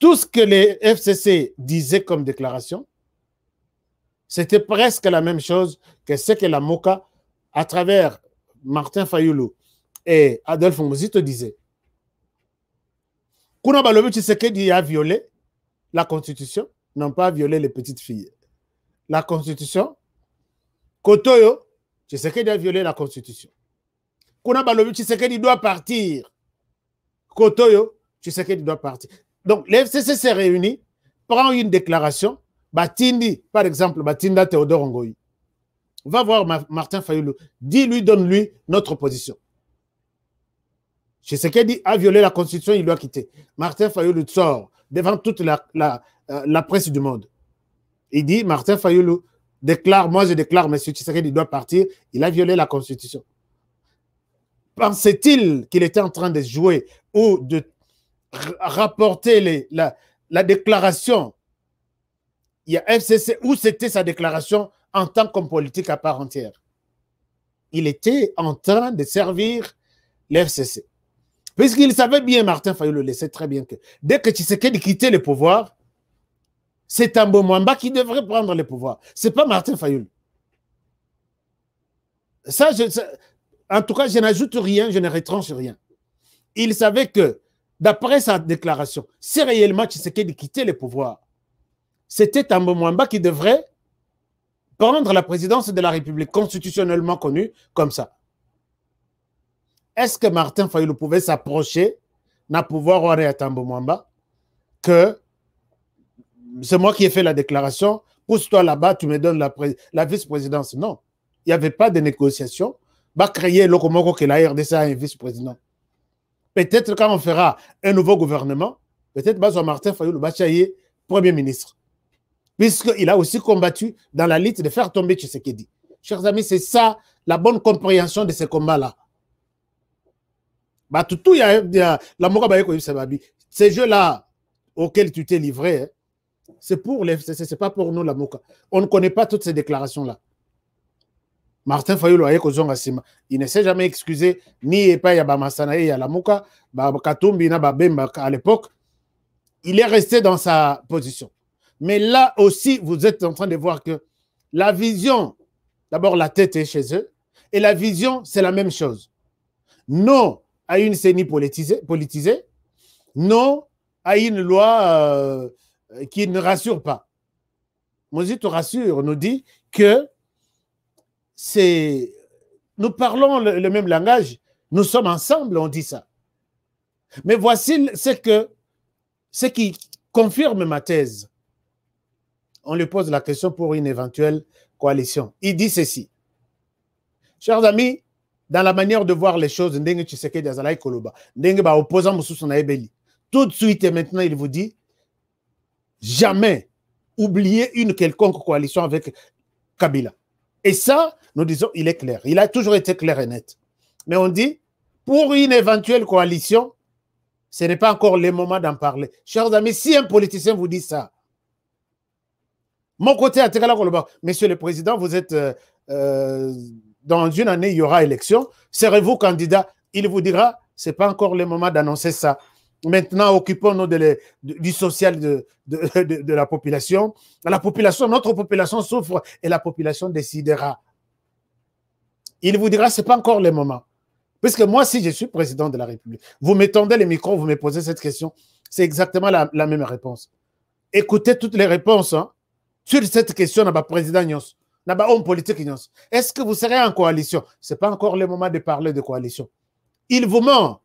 tout ce que les FCC disaient comme déclaration, c'était presque la même chose que ce que la MOCA, à travers Martin Fayoulou et Adolphe Mouzito, disait. Kuna Balobi Tshisekedi a violé la Constitution, non pas violé les petites filles. La Constitution, Kotoyo, Tshisekedi a violé la constitution. Kuna sais Tshisekedi doit partir. Kotoyo, Tshisekedi doit partir. Donc, l'FCC s'est réuni, prend une déclaration. Batindi, par exemple, Batinda Théodore Va voir Martin Fayoulou. Dis-lui, donne-lui notre position. Tshisekedi a violé la constitution, il doit quitter. Martin Fayoulou sort devant toute la, euh, la presse du monde. Il dit, Martin Fayoulou, déclare, moi je déclare, M. Tshisekedi doit partir, il a violé la Constitution. Pensait-il qu'il était en train de jouer ou de rapporter la, déclaration Il y a FCC, où c'était sa déclaration en tant que politique à part entière Il était en train de servir l'FCC. Puisqu'il savait bien, Martin Fayoulou le sait très bien que dès que Tshisekedi quittait le pouvoir, c'est Tambo Mwamba qui devrait prendre le pouvoir. Ce n'est pas Martin Fayoul. Ça, en tout cas, je n'ajoute rien, je ne retranche rien. Il savait que, d'après sa déclaration, si réellement de quitter le pouvoir, c'était Tambo Mwamba qui devrait prendre la présidence de la République, constitutionnellement connue comme ça. Est-ce que Martin Fayoul pouvait s'approcher d'un pouvoir à Tambo Mwamba que c'est moi qui ai fait la déclaration, pousse-toi là-bas, tu me donnes la, vice-présidence. Non, il n'y avait pas de négociation. Va créer l'Okomoko que la RDC a un vice-président. Peut-être quand on fera un nouveau gouvernement, peut-être Bazo Martin Fayoulou Bachaye, Premier ministre. Puisqu'il a aussi combattu dans la lutte de faire tomber Tshisekedi. Chers amis, c'est ça la bonne compréhension de ce combat-là. Bah, tout, tout, y a, la Ces jeux-là auxquels tu t'es livré, hein, c'est pour les c'est pas pour nous la Mouka. On ne connaît pas toutes ces déclarations-là. Martin Fayou a Il ne s'est jamais excusé ni pas Yabamasana et na à l'époque. Il est resté dans sa position. Mais là aussi, vous êtes en train de voir que la vision, d'abord la tête est chez eux, et la vision, c'est la même chose. Non à une CENI politisée, non à une loi euh, euh, qui ne rassure pas. Moïse te rassure, nous dit que c'est nous parlons le, même langage, nous sommes ensemble, on dit ça. Mais voici ce que ce qui confirme ma thèse. On lui pose la question pour une éventuelle coalition. Il dit ceci. Chers amis, dans la manière de voir les choses, tout de suite et maintenant, il vous dit jamais oublier une quelconque coalition avec Kabila. Et ça, nous disons, il est clair. Il a toujours été clair et net. Mais on dit, pour une éventuelle coalition, ce n'est pas encore le moment d'en parler. Chers amis, si un politicien vous dit ça, mon côté, Monsieur le Président, vous êtes euh, euh, dans une année, il y aura élection. Serez-vous candidat Il vous dira, ce n'est pas encore le moment d'annoncer ça. Maintenant, occupons-nous du social de, de, la population. La population, notre population souffre et la population décidera. Il vous dira, ce n'est pas encore le moment. Puisque moi, si je suis président de la République, vous m'étendez le micro, vous me posez cette question, c'est exactement la, même réponse. Écoutez toutes les réponses hein. sur cette question, le président le homme politique Est-ce que vous serez en coalition Ce n'est pas encore le moment de parler de coalition. Il vous ment.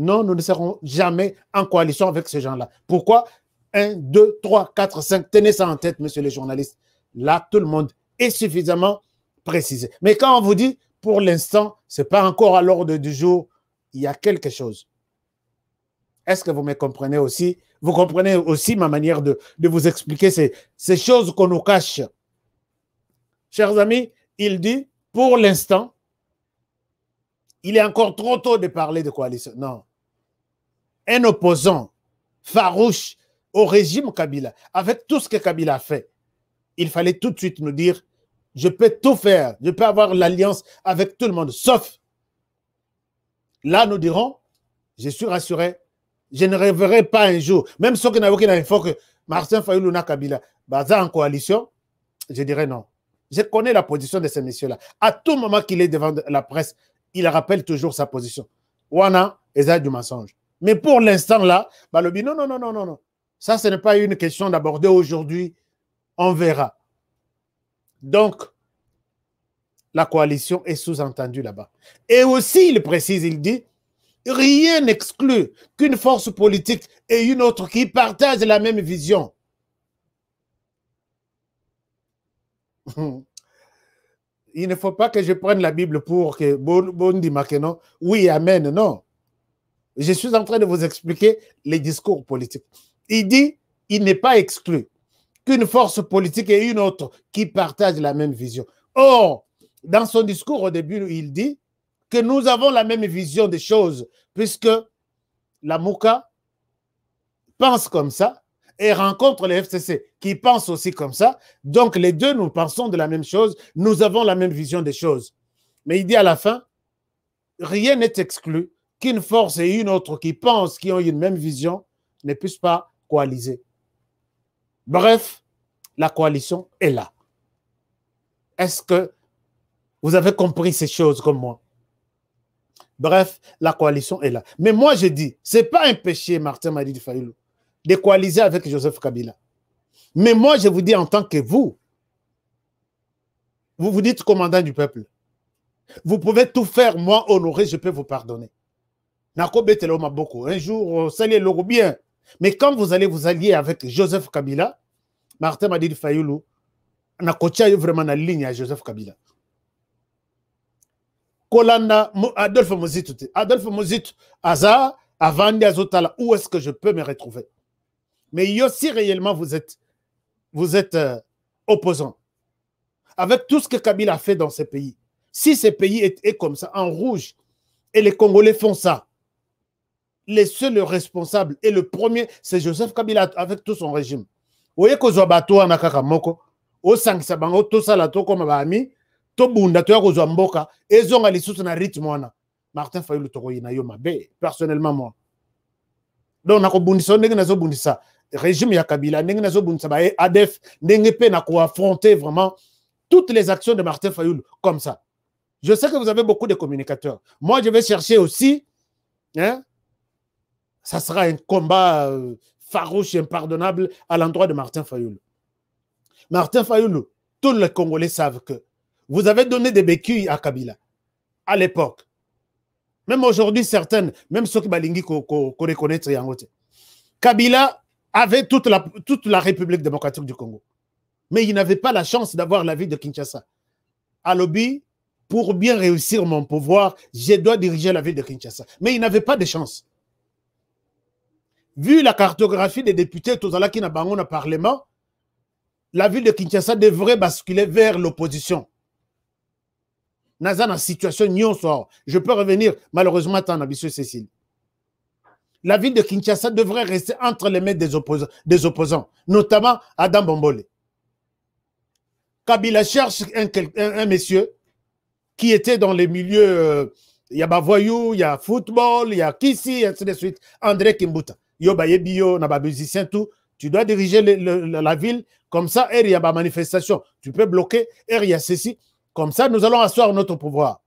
Non, nous ne serons jamais en coalition avec ces gens-là. Pourquoi 1, 2, 3, 4, 5. Tenez ça en tête, monsieur les journalistes. Là, tout le monde est suffisamment précisé. Mais quand on vous dit, pour l'instant, ce n'est pas encore à l'ordre du jour, il y a quelque chose. Est-ce que vous me comprenez aussi Vous comprenez aussi ma manière de, vous expliquer ces, ces choses qu'on nous cache. Chers amis, il dit, pour l'instant, il est encore trop tôt de parler de coalition. Non, un opposant farouche au régime Kabila, avec tout ce que Kabila a fait, il fallait tout de suite nous dire, je peux tout faire, je peux avoir l'alliance avec tout le monde, sauf, là nous dirons, je suis rassuré, je ne rêverai pas un jour, même ceux qui qu'il info que Martin Fayoulou n'a Kabila, Baza en coalition, je dirais non. Je connais la position de ces messieurs là À tout moment qu'il est devant la presse, il rappelle toujours sa position. Wana, a du mensonge. Mais pour l'instant, là, Balobi, non, non, non, non, non, non. Ça, ce n'est pas une question d'aborder aujourd'hui. On verra. Donc, la coalition est sous-entendue là-bas. Et aussi, il précise, il dit, rien n'exclut qu'une force politique et une autre qui partagent la même vision. il ne faut pas que je prenne la Bible pour que Bondi non, oui, amen, non. Je suis en train de vous expliquer les discours politiques. Il dit, il n'est pas exclu qu'une force politique et une autre qui partagent la même vision. Or, dans son discours au début, il dit que nous avons la même vision des choses, puisque la Mouka pense comme ça et rencontre les FCC qui pensent aussi comme ça. Donc, les deux, nous pensons de la même chose, nous avons la même vision des choses. Mais il dit à la fin, rien n'est exclu qu'une force et une autre qui pensent, qui ont une même vision, ne puissent pas coaliser. Bref, la coalition est là. Est-ce que vous avez compris ces choses comme moi? Bref, la coalition est là. Mais moi, je dis, ce n'est pas un péché, Martin m'a dit de coaliser avec Joseph Kabila. Mais moi, je vous dis en tant que vous, vous vous dites commandant du peuple. Vous pouvez tout faire, moi honoré, je peux vous pardonner un jour allez le bien mais quand vous allez vous allier avec joseph kabila martin dit fayulu nakotia yo vraiment na ligne à joseph kabila adolphe mozitu adolphe aza avandi azotala où est-ce que je peux me retrouver mais si réellement vous êtes vous êtes euh, opposant avec tout ce que Kabila a fait dans ce pays si ce pays est comme ça en rouge et les Congolais font ça les seuls responsables et le premier, c'est Joseph Kabila avec tout son régime. oye kozwa bato wana tout moko osangisa bango tosala tokóma tobunda toya ça. mboka ezonga sous na rythme martin fayulu tokoyina yo mabe personnellement moi donc on a ndenge nazobundisa régime ya kabila a nazobundisa ba adef n'a pas affronté vraiment toutes les actions de martin fayulu comme ça je sais que vous avez beaucoup de communicateurs moi je vais chercher aussi hein, ça sera un combat euh, farouche, et impardonnable à l'endroit de Martin Fayoulou. Martin Fayoulou, tous les Congolais savent que vous avez donné des béquilles à Kabila à l'époque. Même aujourd'hui, certaines, même ceux qui balingi Kabila avait toute la, toute la République démocratique du Congo. Mais il n'avait pas la chance d'avoir la ville de Kinshasa. À lobby, pour bien réussir mon pouvoir, je dois diriger la ville de Kinshasa. Mais il n'avait pas de chance vu la cartographie des députés qui na parlement la ville de Kinshasa devrait basculer vers l'opposition une situation sort. je peux revenir malheureusement ton monsieur Cécile la ville de Kinshasa devrait rester entre les mains des, opposants notamment Adam Bombole Kabila cherche un, monsieur qui était dans les milieux, euh, il y a Bavoyou, il y a football, il y a Kissi, et de suite, André Kimbuta yo na tu dois diriger la ville comme ça il y a ba manifestation tu peux bloquer il y a ceci comme ça nous allons asseoir notre pouvoir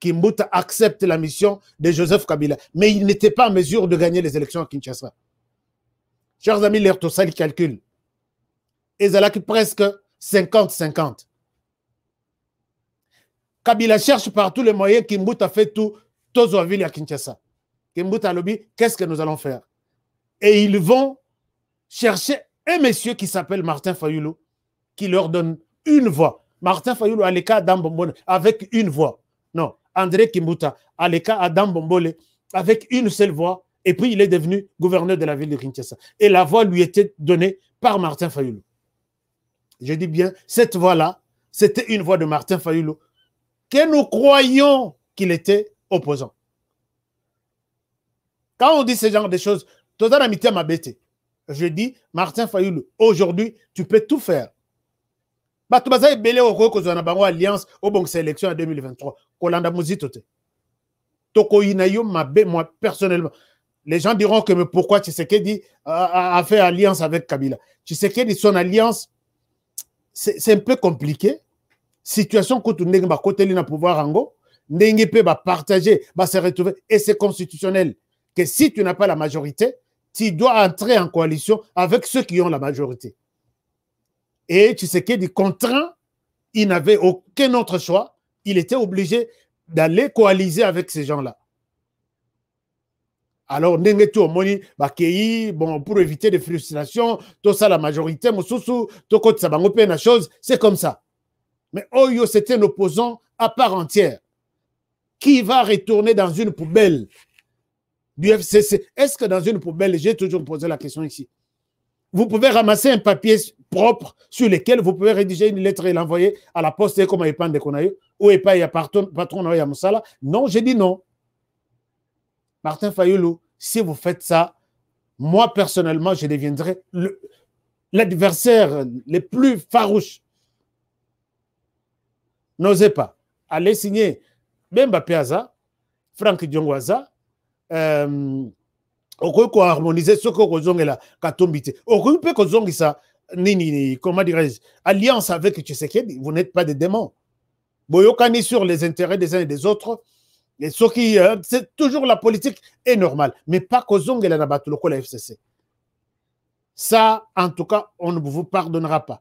Kimbuta accepte la mission de Joseph Kabila mais il n'était pas en mesure de gagner les élections à Kinshasa chers amis l'air tout ça il calcule presque 50-50 Kabila cherche par tous les moyens Kimbuta fait tout les ville à Kinshasa Kimbuta lobby qu'est-ce que nous allons faire et ils vont chercher un monsieur qui s'appelle Martin Fayoulou, qui leur donne une voix. Martin Fayoulou avec une voix. Non, André Kimbuta Adam avec une seule voix. Et puis, il est devenu gouverneur de la ville de Kinshasa. Et la voix lui était donnée par Martin Fayoulou. Je dis bien, cette voix-là, c'était une voix de Martin Fayoulou, que nous croyions qu'il était opposant. Quand on dit ce genre de choses, m'a bête. Je dis, Martin Fayoulou, aujourd'hui, tu peux tout faire. bato baza ebele tu kozwa na bango alliance au bon élection en 2023 kolanda mozito Toko yo moi personnellement les gens diront que mais pourquoi sais que a, a fait alliance avec Kabila Tu sais Tshisekedi son alliance c'est un peu compliqué situation tu ndenge bakoteli na pouvoir Tu ndenge partager, bapartage se retrouver et c'est constitutionnel que si tu n'as pas la majorité tu doit entrer en coalition avec ceux qui ont la majorité. Et tu sais est contraint, il n'avait aucun autre choix. Il était obligé d'aller coaliser avec ces gens-là. Alors, bon, pour éviter des frustrations, tout ça, la majorité, c'est comme ça. Mais Oyo, c'était un opposant à part entière qui va retourner dans une poubelle du FCC. Est-ce que dans une poubelle, j'ai toujours posé la question ici, vous pouvez ramasser un papier propre sur lequel vous pouvez rédiger une lettre et l'envoyer à la poste comme à Epan de pas ou y à patron à Non, j'ai dit non. Martin Fayoulou, si vous faites ça, moi personnellement, je deviendrai l'adversaire le, plus farouche. N'osez pas. Allez signer Bemba Piazza, Franck Diongoaza, um, okoki harmoniser soki okozongela katombite te okoki mpe kozongisa nini comment dirais-je alliance avec tshisekedi vous n'êtes pas des démons vous boyokani sur les intérêts des uns et des autres et ce qui euh, c'est toujours la politique est normale mais pas kozongela na bato la fcc ça en tout cas on ne vous pardonnera pas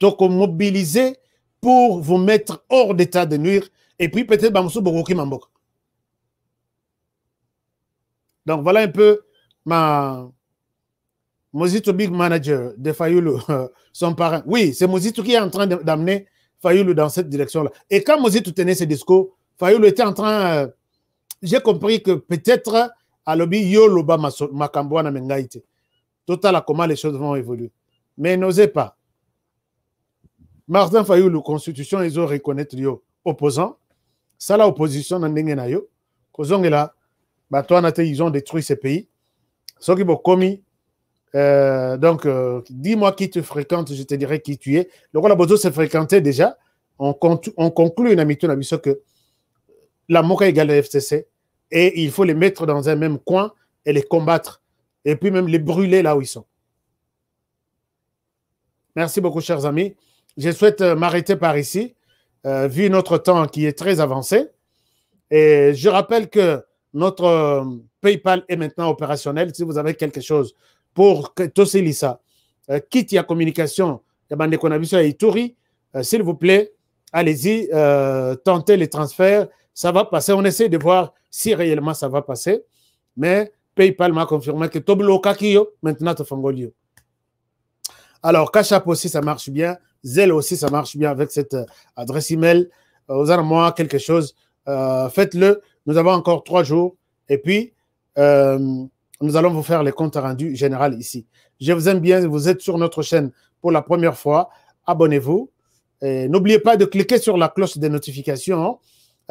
donc mobiliser pour vous mettre hors d'état de nuire et puis peut-être bamso bokoki mamboka donc voilà un peu ma Mozito Big Manager de Fayoulou, son parrain. Oui, c'est Mozito qui est en train d'amener Fayoulou dans cette direction-là. Et quand Mozito tenait ses discours, Fayoulou était en train. Euh, j'ai compris que peut-être à Alobi Yoloba Makambouana Mengaïte. Total à comment les choses vont évoluer. Mais n'osez pas. Martin Fayoulou, Constitution, ils ont reconnaître yo opposant. Ça, la opposition, n'a yo. Kozongela. Bah, toi, ils ont détruit ce pays qui commis. euh, donc euh, dis-moi qui te fréquente je te dirai qui tu es roi bozo s'est fréquenté déjà on, conclut, on conclut une amitié vu que la moka égale la FCC et il faut les mettre dans un même coin et les combattre et puis même les brûler là où ils sont merci beaucoup chers amis je souhaite euh, m'arrêter par ici euh, vu notre temps qui est très avancé et je rappelle que notre euh, PayPal est maintenant opérationnel. Si vous avez quelque chose pour Tosilissa, euh, quitte à communication, euh, s'il vous plaît, allez-y, tentez les transferts. Ça va passer. On essaie de voir si réellement ça va passer. Mais PayPal m'a confirmé que Toblo kakio, maintenant Tofangolio. Alors, Kachap aussi, ça marche bien. Zelle aussi, ça marche bien avec cette adresse email. Vous avez quelque chose, faites-le. Nous avons encore trois jours et puis euh, nous allons vous faire les comptes rendus général ici. Je vous aime bien, vous êtes sur notre chaîne pour la première fois. Abonnez-vous. et N'oubliez pas de cliquer sur la cloche des notifications,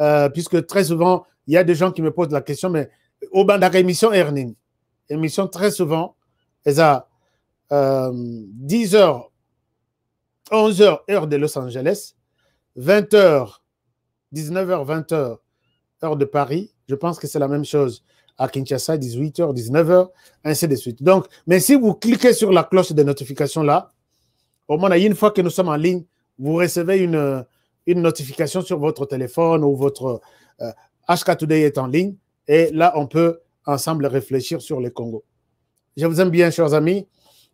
hein, euh, puisque très souvent, il y a des gens qui me posent la question, mais au Bandaka émission earning, émission très souvent, et à 10h, 11h, heure de Los Angeles, 20h, 19h, 20h, heure de Paris. Je pense que c'est la même chose à Kinshasa, 18h, 19h, ainsi de suite. Donc, mais si vous cliquez sur la cloche de notification là, au moins, une fois que nous sommes en ligne, vous recevez une, notification sur votre téléphone ou votre HK euh, Today est en ligne. Et là, on peut ensemble réfléchir sur le Congo. Je vous aime bien, chers amis.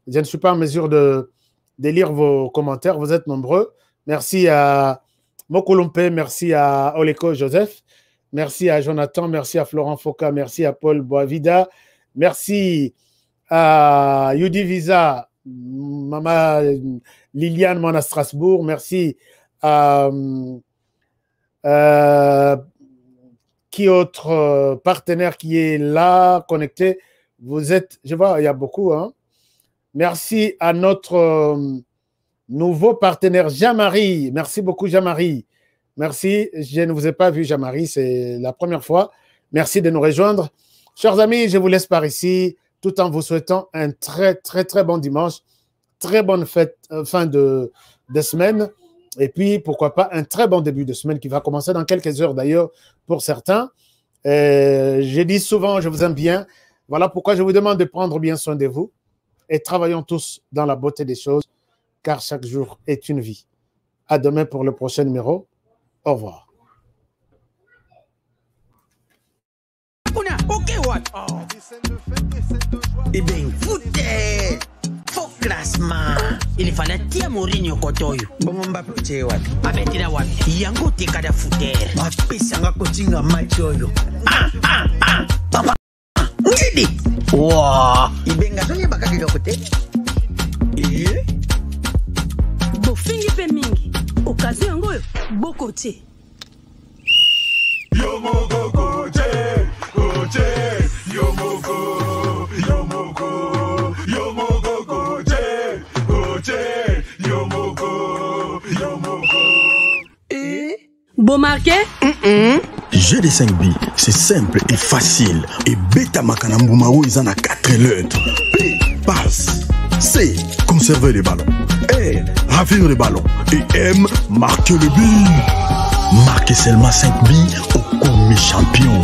Je ne suis pas en mesure de, lire vos commentaires. Vous êtes nombreux. Merci à Mokoulompe, merci à Oleko Joseph. Merci à Jonathan, merci à Florent Foca, merci à Paul Boavida, merci à Yudi Visa, Maman Liliane, Monastrasbourg. Strasbourg, merci à euh, qui autre euh, partenaire qui est là, connecté. Vous êtes, je vois, il y a beaucoup. Hein. Merci à notre euh, nouveau partenaire, Jean-Marie. Merci beaucoup, Jean-Marie. Merci. Je ne vous ai pas vu, Jamari, c'est la première fois. Merci de nous rejoindre. Chers amis, je vous laisse par ici tout en vous souhaitant un très, très, très bon dimanche, très bonne fête, euh, fin de, de semaine. Et puis, pourquoi pas, un très bon début de semaine qui va commencer dans quelques heures d'ailleurs pour certains. J'ai dit souvent, je vous aime bien. Voilà pourquoi je vous demande de prendre bien soin de vous et travaillons tous dans la beauté des choses, car chaque jour est une vie. À demain pour le prochain numéro. over. Ok, what? Oh. Ibeng fute! Fuck rasma! Ilifana tia Mourinho kotoyo. Bomomba pete wapi? Mabetira wapi? Yango teka da futere. Bapesa nga kochinga machi oyo. Ah ah ah! Papa! Ndidi! Wa! Ibenga zonye baka kidoko te. Eh? Bofingi pe mingi. okazio yango oyo boko te yo moko koje koje yo moko yo moko yo moko koje koje yo moko yo moko eh bomarke mm -mm. gd5b c'est simple et facile ebetamaka na mbuma oyo eza na 4 lettres p passe c conserver le ballon et eh, ravir le ballon et M, marquer le but. Marquez seulement 5 billes au commis champion.